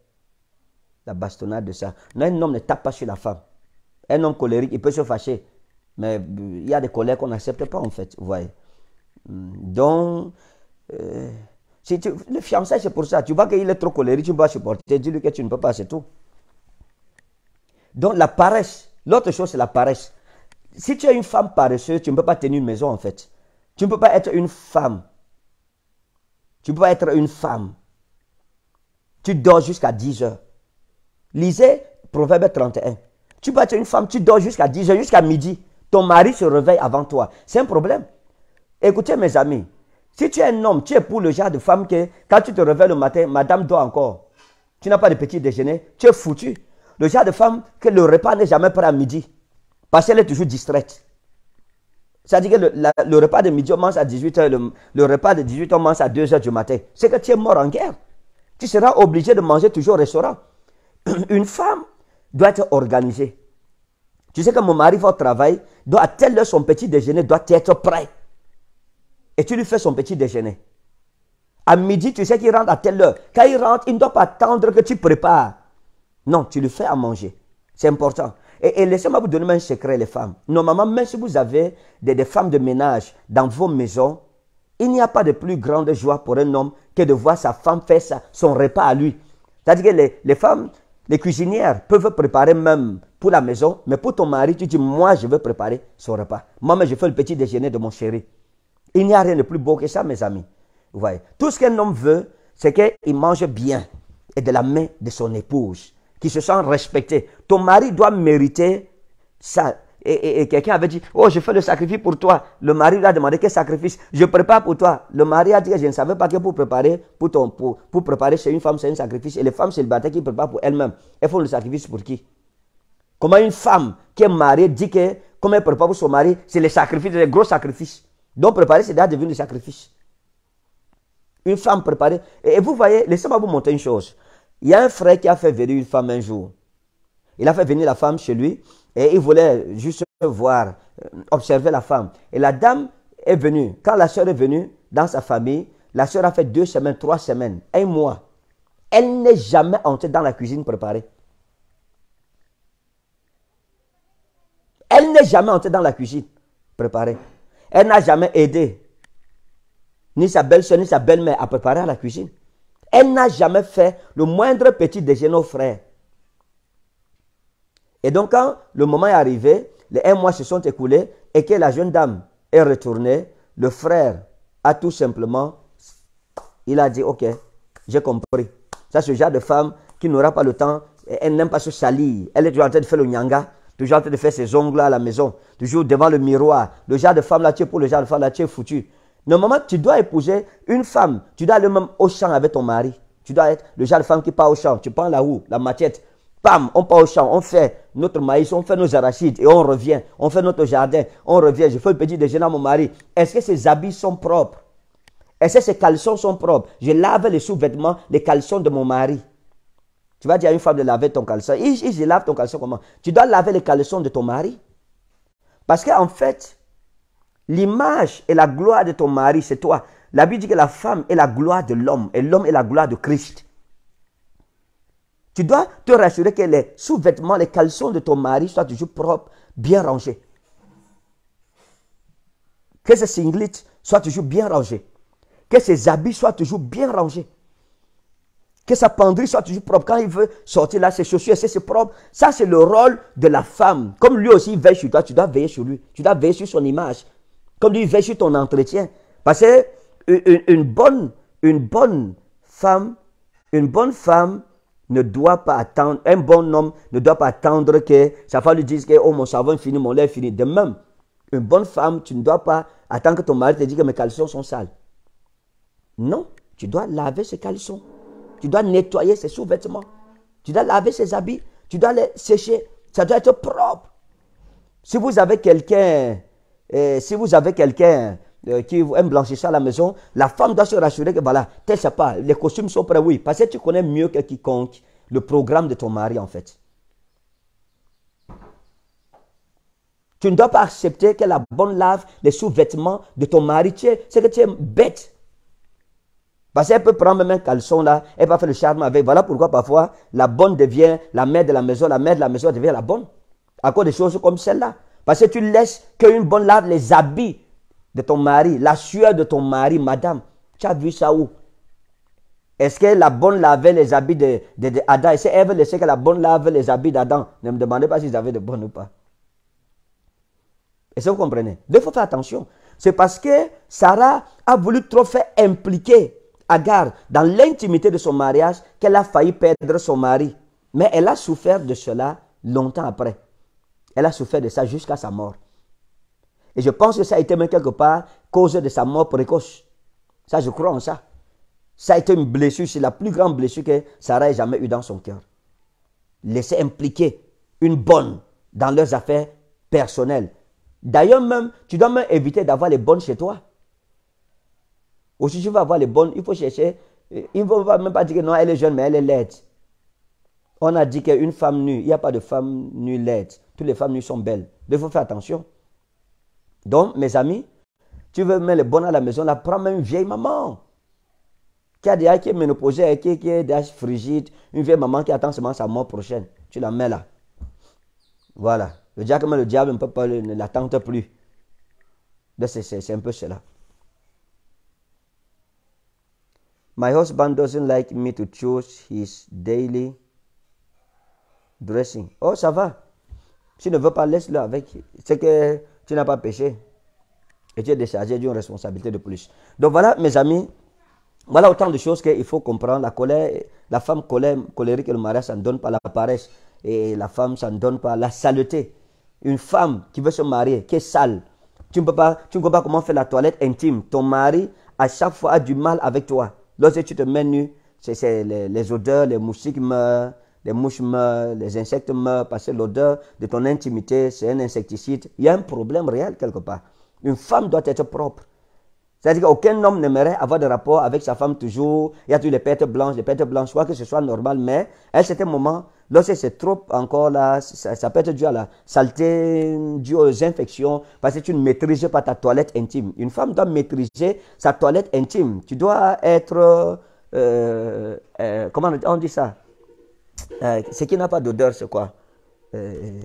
La bastonnade de ça. un homme ne tape pas sur la femme. Un homme colérique, il peut se fâcher. Mais il y a des colères qu'on n'accepte pas, en fait. Vous voyez. Hum, donc, euh, si le fiancé c'est pour ça. Tu vois qu'il est trop colérique, tu ne peux pas supporter. Dis-lui que tu ne peux pas, c'est tout. Donc la paresse, l'autre chose c'est la paresse. Si tu es une femme paresseuse, tu ne peux pas tenir une maison en fait. Tu ne peux pas être une femme. Tu ne peux pas être une femme. Tu dors jusqu'à 10 heures. Lisez Proverbe 31. Tu peux être une femme, tu dors jusqu'à 10 heures, jusqu'à midi. Ton mari se réveille avant toi. C'est un problème. Écoutez mes amis, si tu es un homme, tu es pour le genre de femme que quand tu te réveilles le matin, madame dort encore. Tu n'as pas de petit déjeuner, tu es foutu. Le genre de femme que le repas n'est jamais prêt à midi. Parce qu'elle est toujours distraite. C'est-à-dire que le, repas de midi, on mange à 18h. Le, repas de 18h, on mange à 2h du matin. C'est que tu es mort en guerre. Tu seras obligé de manger toujours au restaurant. Une femme doit être organisée. Tu sais que mon mari va au travail, doit à telle heure son petit déjeuner doit être prêt. Et tu lui fais son petit déjeuner. À midi, tu sais qu'il rentre à telle heure. Quand il rentre, il ne doit pas attendre que tu prépares. Non, tu le fais à manger. C'est important. Et, laissez-moi vous donner un secret, les femmes. Normalement, même si vous avez des, femmes de ménage dans vos maisons, il n'y a pas de plus grande joie pour un homme que de voir sa femme faire son repas à lui. C'est-à-dire que les, femmes, les cuisinières peuvent préparer même pour la maison, mais pour ton mari, tu dis, moi, je veux préparer son repas. Moi, même je fais le petit déjeuner de mon chéri. Il n'y a rien de plus beau que ça, mes amis. Vous voyez, tout ce qu'un homme veut, c'est qu'il mange bien et de la main de son épouse qui se sent respecté. Ton mari doit mériter ça. Et, quelqu'un avait dit, oh, je fais le sacrifice pour toi. Le mari lui a demandé quel sacrifice. Je prépare pour toi. Le mari a dit, je ne savais pas que pour préparer, pour, ton, pour, préparer chez une femme, c'est un sacrifice. Et les femmes c'est célibataires qui préparent pour elles-mêmes, elles font le sacrifice pour qui Comment une femme qui est mariée dit que, comme elle prépare pour son mari, c'est le sacrifice, le gros sacrifice. Donc préparer, c'est déjà devenu le sacrifice. Une femme préparée. et vous voyez, laissez-moi vous montrer une chose. Il y a un frère qui a fait venir une femme un jour. Il a fait venir la femme chez lui et il voulait juste voir, euh, observer la femme. Et la dame est venue. Quand la soeur est venue dans sa famille, la soeur a fait deux semaines, trois semaines, un mois. Elle n'est jamais entrée dans la cuisine préparée. Elle n'est jamais entrée dans la cuisine préparée. Elle n'a jamais aidé ni sa belle soeur ni sa belle-mère à préparer à la cuisine. Elle n'a jamais fait le moindre petit déjeuner aux frères. Et donc, quand le moment est arrivé, les un mois se sont écoulés et que la jeune dame est retournée, le frère a tout simplement, il a dit, ok, j'ai compris. Ça, ce genre de femme qui n'aura pas le temps, elle n'aime pas se salir. Elle est toujours en train de faire le nyanga, toujours en train de faire ses ongles à la maison, toujours devant le miroir. Le genre de femme là, tu es pour le genre de femme là, tu es foutu. Normalement, tu dois épouser une femme. Tu dois aller même au champ avec ton mari. Tu dois être le genre de femme qui part au champ. Tu prends la roue, la machette. Pam, on part au champ, on fait notre maïs, on fait nos arachides et on revient. On fait notre jardin, on revient. Je fais le petit déjeuner à mon mari. Est-ce que ses habits sont propres Est-ce que ses caleçons sont propres Je lave les sous-vêtements, les caleçons de mon mari. Tu vas dire à une femme de laver ton caleçon. Et je lave ton caleçon comment Tu dois laver les caleçons de ton mari. Parce qu'en fait, L'image et la gloire de ton mari, c'est toi. La Bible dit que la femme est la gloire de l'homme et l'homme est la gloire de Christ. Tu dois te rassurer que les sous-vêtements, les caleçons de ton mari soient toujours propres, bien rangés. Que ses singlets soient toujours bien rangés. Que ses habits soient toujours bien rangés. Que sa penderie soit toujours propre. Quand il veut sortir là, ses chaussures, c'est propre. Ça, c'est le rôle de la femme. Comme lui aussi veille sur toi, tu dois veiller sur lui. Tu dois veiller sur son image. Comme dit, veille sur ton entretien. Parce que une, bonne, une bonne femme, une bonne femme ne doit pas attendre, un bon homme ne doit pas attendre que sa femme lui dise que oh, mon savon est fini, mon lait est fini. De même, une bonne femme, tu ne dois pas attendre que ton mari te dise que mes caleçons sont sales. Non, tu dois laver ses caleçons. Tu dois nettoyer ses sous-vêtements. Tu dois laver ses habits. Tu dois les sécher. Ça doit être propre. Si vous avez quelqu'un et si vous avez quelqu'un euh, qui aime ça à la maison, la femme doit se rassurer que voilà, t'es ça pas, les costumes sont prêts, oui, parce que tu connais mieux que quiconque le programme de ton mari en fait. Tu ne dois pas accepter que la bonne lave les sous-vêtements de ton mari. C'est que tu es bête. Parce qu'elle peut prendre même un caleçon là, elle va faire le charme avec. Voilà pourquoi parfois la bonne devient la mère de la maison, la mère de la maison devient la bonne. À cause des choses comme celle-là. Parce que tu laisses qu'une bonne lave les habits de ton mari, la sueur de ton mari, madame. Tu as vu ça où Est-ce que la bonne lave les habits de, Est-ce laissait que la bonne lave les habits d'Adam Ne me demandez pas s'ils avaient de bonnes ou pas. Est-ce que vous comprenez il faut faire attention. C'est parce que Sarah a voulu trop faire impliquer Agar dans l'intimité de son mariage qu'elle a failli perdre son mari. Mais elle a souffert de cela longtemps après. Elle a souffert de ça jusqu'à sa mort. Et je pense que ça a été même quelque part cause de sa mort précoce. Ça, je crois en ça. Ça a été une blessure, c'est la plus grande blessure que Sarah ait jamais eue dans son cœur. Laisser impliquer une bonne dans leurs affaires personnelles. D'ailleurs même, tu dois même éviter d'avoir les bonnes chez toi. Ou si tu veux avoir les bonnes, il faut chercher. Il ne vont même pas dire que non, elle est jeune, mais elle est laide. On a dit qu'une femme nue, il n'y a pas de femme nue laide les femmes nues sont belles. Il faut faire attention. Donc, mes amis, tu veux mettre le bon à la maison, là, prends même une vieille maman qui a déjà qui est ménopausée, qui, est déjà frigide, une vieille maman qui attend seulement sa mort prochaine. Tu la mets là. Voilà. Le diable, le diable ne peut pas ne l'attendre plus. C'est un peu cela. My husband doesn't like me to choose his daily dressing. Oh, ça va. Tu ne veux pas, laisse-le avec. C'est que tu n'as pas péché. Et tu es déchargé d'une responsabilité de plus. Donc voilà, mes amis, voilà autant de choses qu'il faut comprendre. La colère, la femme colère, colérique et le mariage, ça ne donne pas la paresse. Et la femme, ça ne donne pas la saleté. Une femme qui veut se marier, qui est sale, tu ne peux pas, tu pas comment faire la toilette intime. Ton mari, à chaque fois, a du mal avec toi. Lorsque tu te mets nu, c'est les, les, odeurs, les moustiques meurent, les mouches meurent, les insectes meurent, parce que l'odeur de ton intimité, c'est un insecticide. Il y a un problème réel quelque part. Une femme doit être propre. C'est-à-dire qu'aucun homme n'aimerait avoir de rapport avec sa femme toujours. Il y a toujours les pertes blanches, les pertes blanches, quoi que ce soit normal, mais à certain moment, lorsque c'est trop encore là, ça, peut être dû à la saleté, dû aux infections, parce que tu ne maîtrises pas ta toilette intime. Une femme doit maîtriser sa toilette intime. Tu dois être, euh, euh, comment on dit ça euh, ce qui n'a pas d'odeur, c'est quoi euh,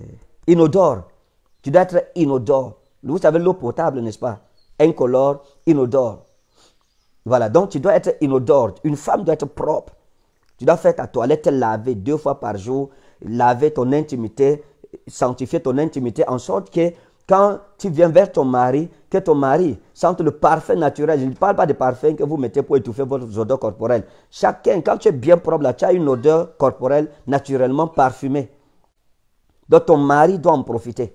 Inodore. Tu dois être inodore. Vous savez, l'eau potable, n'est-ce pas Incolore, inodore. Voilà, donc tu dois être inodore. Une femme doit être propre. Tu dois faire ta toilette laver deux fois par jour, laver ton intimité, sanctifier ton intimité en sorte que quand tu viens vers ton mari, que ton mari sente le parfum naturel. Je ne parle pas de parfum que vous mettez pour étouffer vos odeurs corporelles. Chacun, quand tu es bien propre, là, tu as une odeur corporelle naturellement parfumée. Donc ton mari doit en profiter.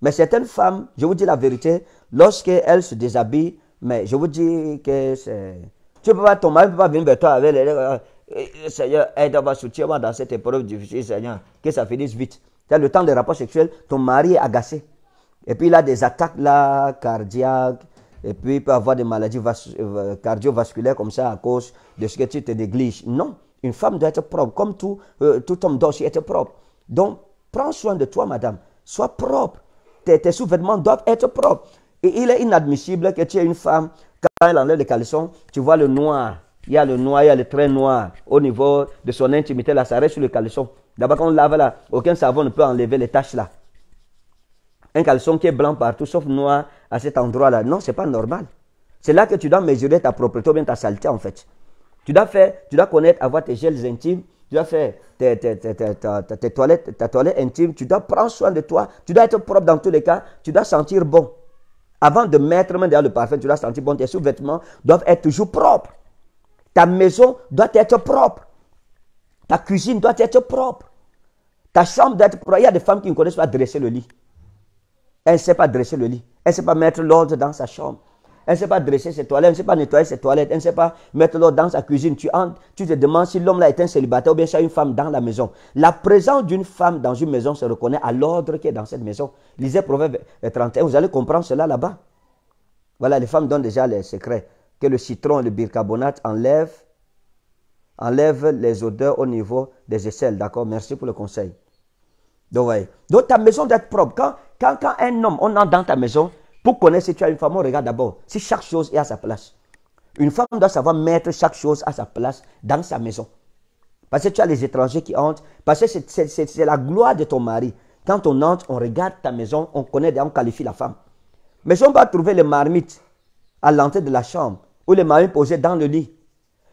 Mais certaines femmes, je vous dis la vérité, lorsqu'elles se déshabillent, mais je vous dis que c'est... Tu peux pas, ton mari ne peut pas venir vers toi avec les... Euh, euh, euh, Seigneur, aide-moi, soutiens-moi dans cette épreuve difficile, Seigneur. Que ça finisse vite. as le temps des rapports sexuels, ton mari est agacé. Et puis il a des attaques là, cardiaques, et puis il peut avoir des maladies euh, cardiovasculaires comme ça à cause de ce que tu te négliges. Non, une femme doit être propre, comme tout, euh, tout homme doit aussi être propre. Donc, prends soin de toi, madame. Sois propre. Tes, sous-vêtements doivent être propres. Et il est inadmissible que tu aies une femme, quand elle enlève les caleçon, tu vois le noir. Il y a le noir, il y a le trait noir au niveau de son intimité, là, ça reste sur le caleçon. D'abord, quand on lave là, aucun savon ne peut enlever les taches là un caleçon qui est blanc partout, sauf noir à cet endroit-là. Non, ce n'est pas normal. C'est là que tu dois mesurer ta propreté ou bien ta saleté, en fait. Tu dois faire, tu dois connaître, avoir tes gels intimes, tu dois faire tes, toilettes, ta toilette intime, tu dois prendre soin de toi, tu dois être propre dans tous les cas, tu dois sentir bon. Avant de mettre main derrière le parfum, tu dois sentir bon, tes sous-vêtements doivent être toujours propres. Ta maison doit être propre. Ta cuisine doit être propre. Ta chambre doit être propre. Il y a des femmes qui ne connaissent pas dresser le lit. Elle ne sait pas dresser le lit. Elle ne sait pas mettre l'ordre dans sa chambre. Elle ne sait pas dresser ses toilettes. Elle ne sait pas nettoyer ses toilettes. Elle ne sait pas mettre l'ordre dans sa cuisine. Tu tu te demandes si l'homme là est un célibataire ou bien y a une femme dans la maison. La présence d'une femme dans une maison se reconnaît à l'ordre qui est dans cette maison. Lisez Proverbe 31. Euh, Vous allez comprendre cela là-bas. Voilà, les femmes donnent déjà les secrets. Que le citron et le bicarbonate enlèvent les odeurs au niveau des aisselles. D'accord Merci pour le conseil. Donc, ta maison doit être propre. Quand, quand, un homme, on entre dans ta maison, pour connaître si tu as une femme, on regarde d'abord si chaque chose est à sa place. Une femme doit savoir mettre chaque chose à sa place dans sa maison. Parce que tu as les étrangers qui entrent, parce que c'est la gloire de ton mari. Quand on entre, on regarde ta maison, on connaît, on qualifie la femme. Mais si on va trouver les marmites à l'entrée de la chambre, ou les marmites posées dans le lit,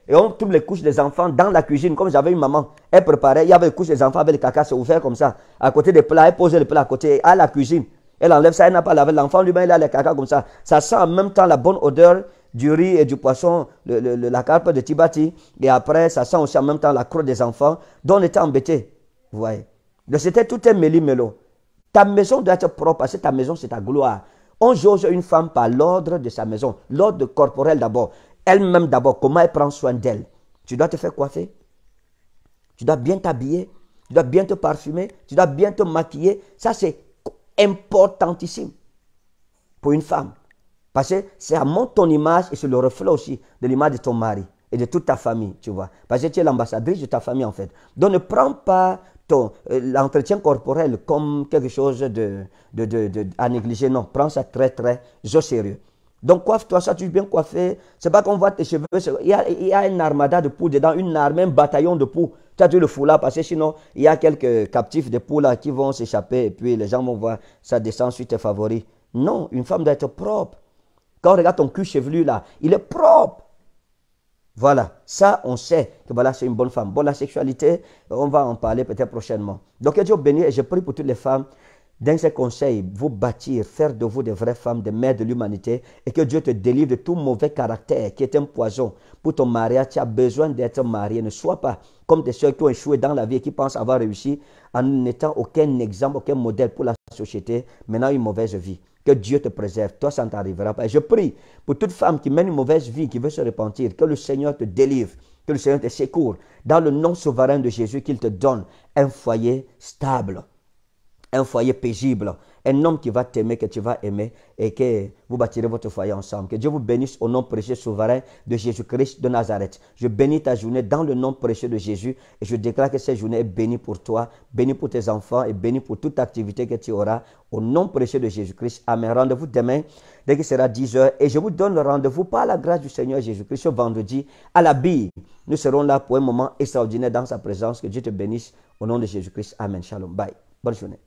et on trouve les couches des enfants dans la cuisine. Comme j'avais une maman, elle préparait, il y avait les couches des enfants avec le caca, c'est ouvert comme ça. À côté des plats, elle posait le plat à côté, à la cuisine. Elle enlève ça, elle n'a pas lavé l'enfant, lui-même, il a le caca comme ça. Ça sent en même temps la bonne odeur du riz et du poisson, la carpe de Tibati. Et après, ça sent aussi en même temps la croix des enfants, dont on était embêté. Vous voyez. Donc c'était tout un méli-mélo. Ta maison doit être propre parce que ta maison, c'est ta gloire. On jauge une femme par l'ordre de sa maison, l'ordre corporel d'abord elle-même d'abord, comment elle prend soin d'elle. Tu dois te faire coiffer. Tu dois bien t'habiller. Tu dois bien te parfumer. Tu dois bien te maquiller. Ça, c'est importantissime pour une femme. Parce que à mon ton image et c'est le reflet aussi de l'image de ton mari et de toute ta famille, tu vois. Parce que tu es l'ambassadrice de ta famille, en fait. Donc, ne prends pas ton euh, l'entretien corporel comme quelque chose de, de, à négliger. Non, prends ça très, très au sérieux. Donc coiffe-toi, ça tu es bien coiffé. C'est pas qu'on voit tes cheveux. Il y, a, une armada de poules dedans, une armée, un bataillon de poules. Tu as dû le foulard parce que sinon, il y a quelques captifs de poules qui vont s'échapper et puis les gens vont voir ça descend sur tes favoris. Non, une femme doit être propre. Quand on regarde ton cul chevelu là, il est propre. Voilà, ça on sait que voilà, c'est une bonne femme. Bon, la sexualité, on va en parler peut-être prochainement. Donc Dieu béni et je prie pour toutes les femmes dans ces conseils, vous bâtir, faire de vous des vraies femmes, des mères de l'humanité, et que Dieu te délivre de tout mauvais caractère qui est un poison. Pour ton mariage, tu as besoin d'être marié. Ne sois pas comme des ceux qui ont échoué dans la vie et qui pensent avoir réussi en n'étant aucun exemple, aucun modèle pour la société, menant une mauvaise vie. Que Dieu te préserve. Toi, ça ne t'arrivera pas. Et je prie pour toute femme qui mène une mauvaise vie, qui veut se repentir, que le Seigneur te délivre que le Seigneur te secours dans le nom souverain de Jésus qu'il te donne un foyer stable, un foyer paisible, un homme qui va t'aimer, que tu vas aimer et que vous bâtirez votre foyer ensemble. Que Dieu vous bénisse au nom précieux souverain de Jésus-Christ de Nazareth. Je bénis ta journée dans le nom précieux de Jésus et je déclare que cette journée est bénie pour toi, bénie pour tes enfants et bénie pour toute activité que tu auras au nom précieux de Jésus-Christ. Amen. Rendez-vous demain dès qu'il sera 10h et je vous donne le rendez-vous par la grâce du Seigneur Jésus-Christ ce vendredi à la bille. Nous serons là pour un moment extraordinaire dans sa présence. Que Dieu te bénisse au nom de Jésus-Christ. Amen. Shalom. Bye. Bonne journée.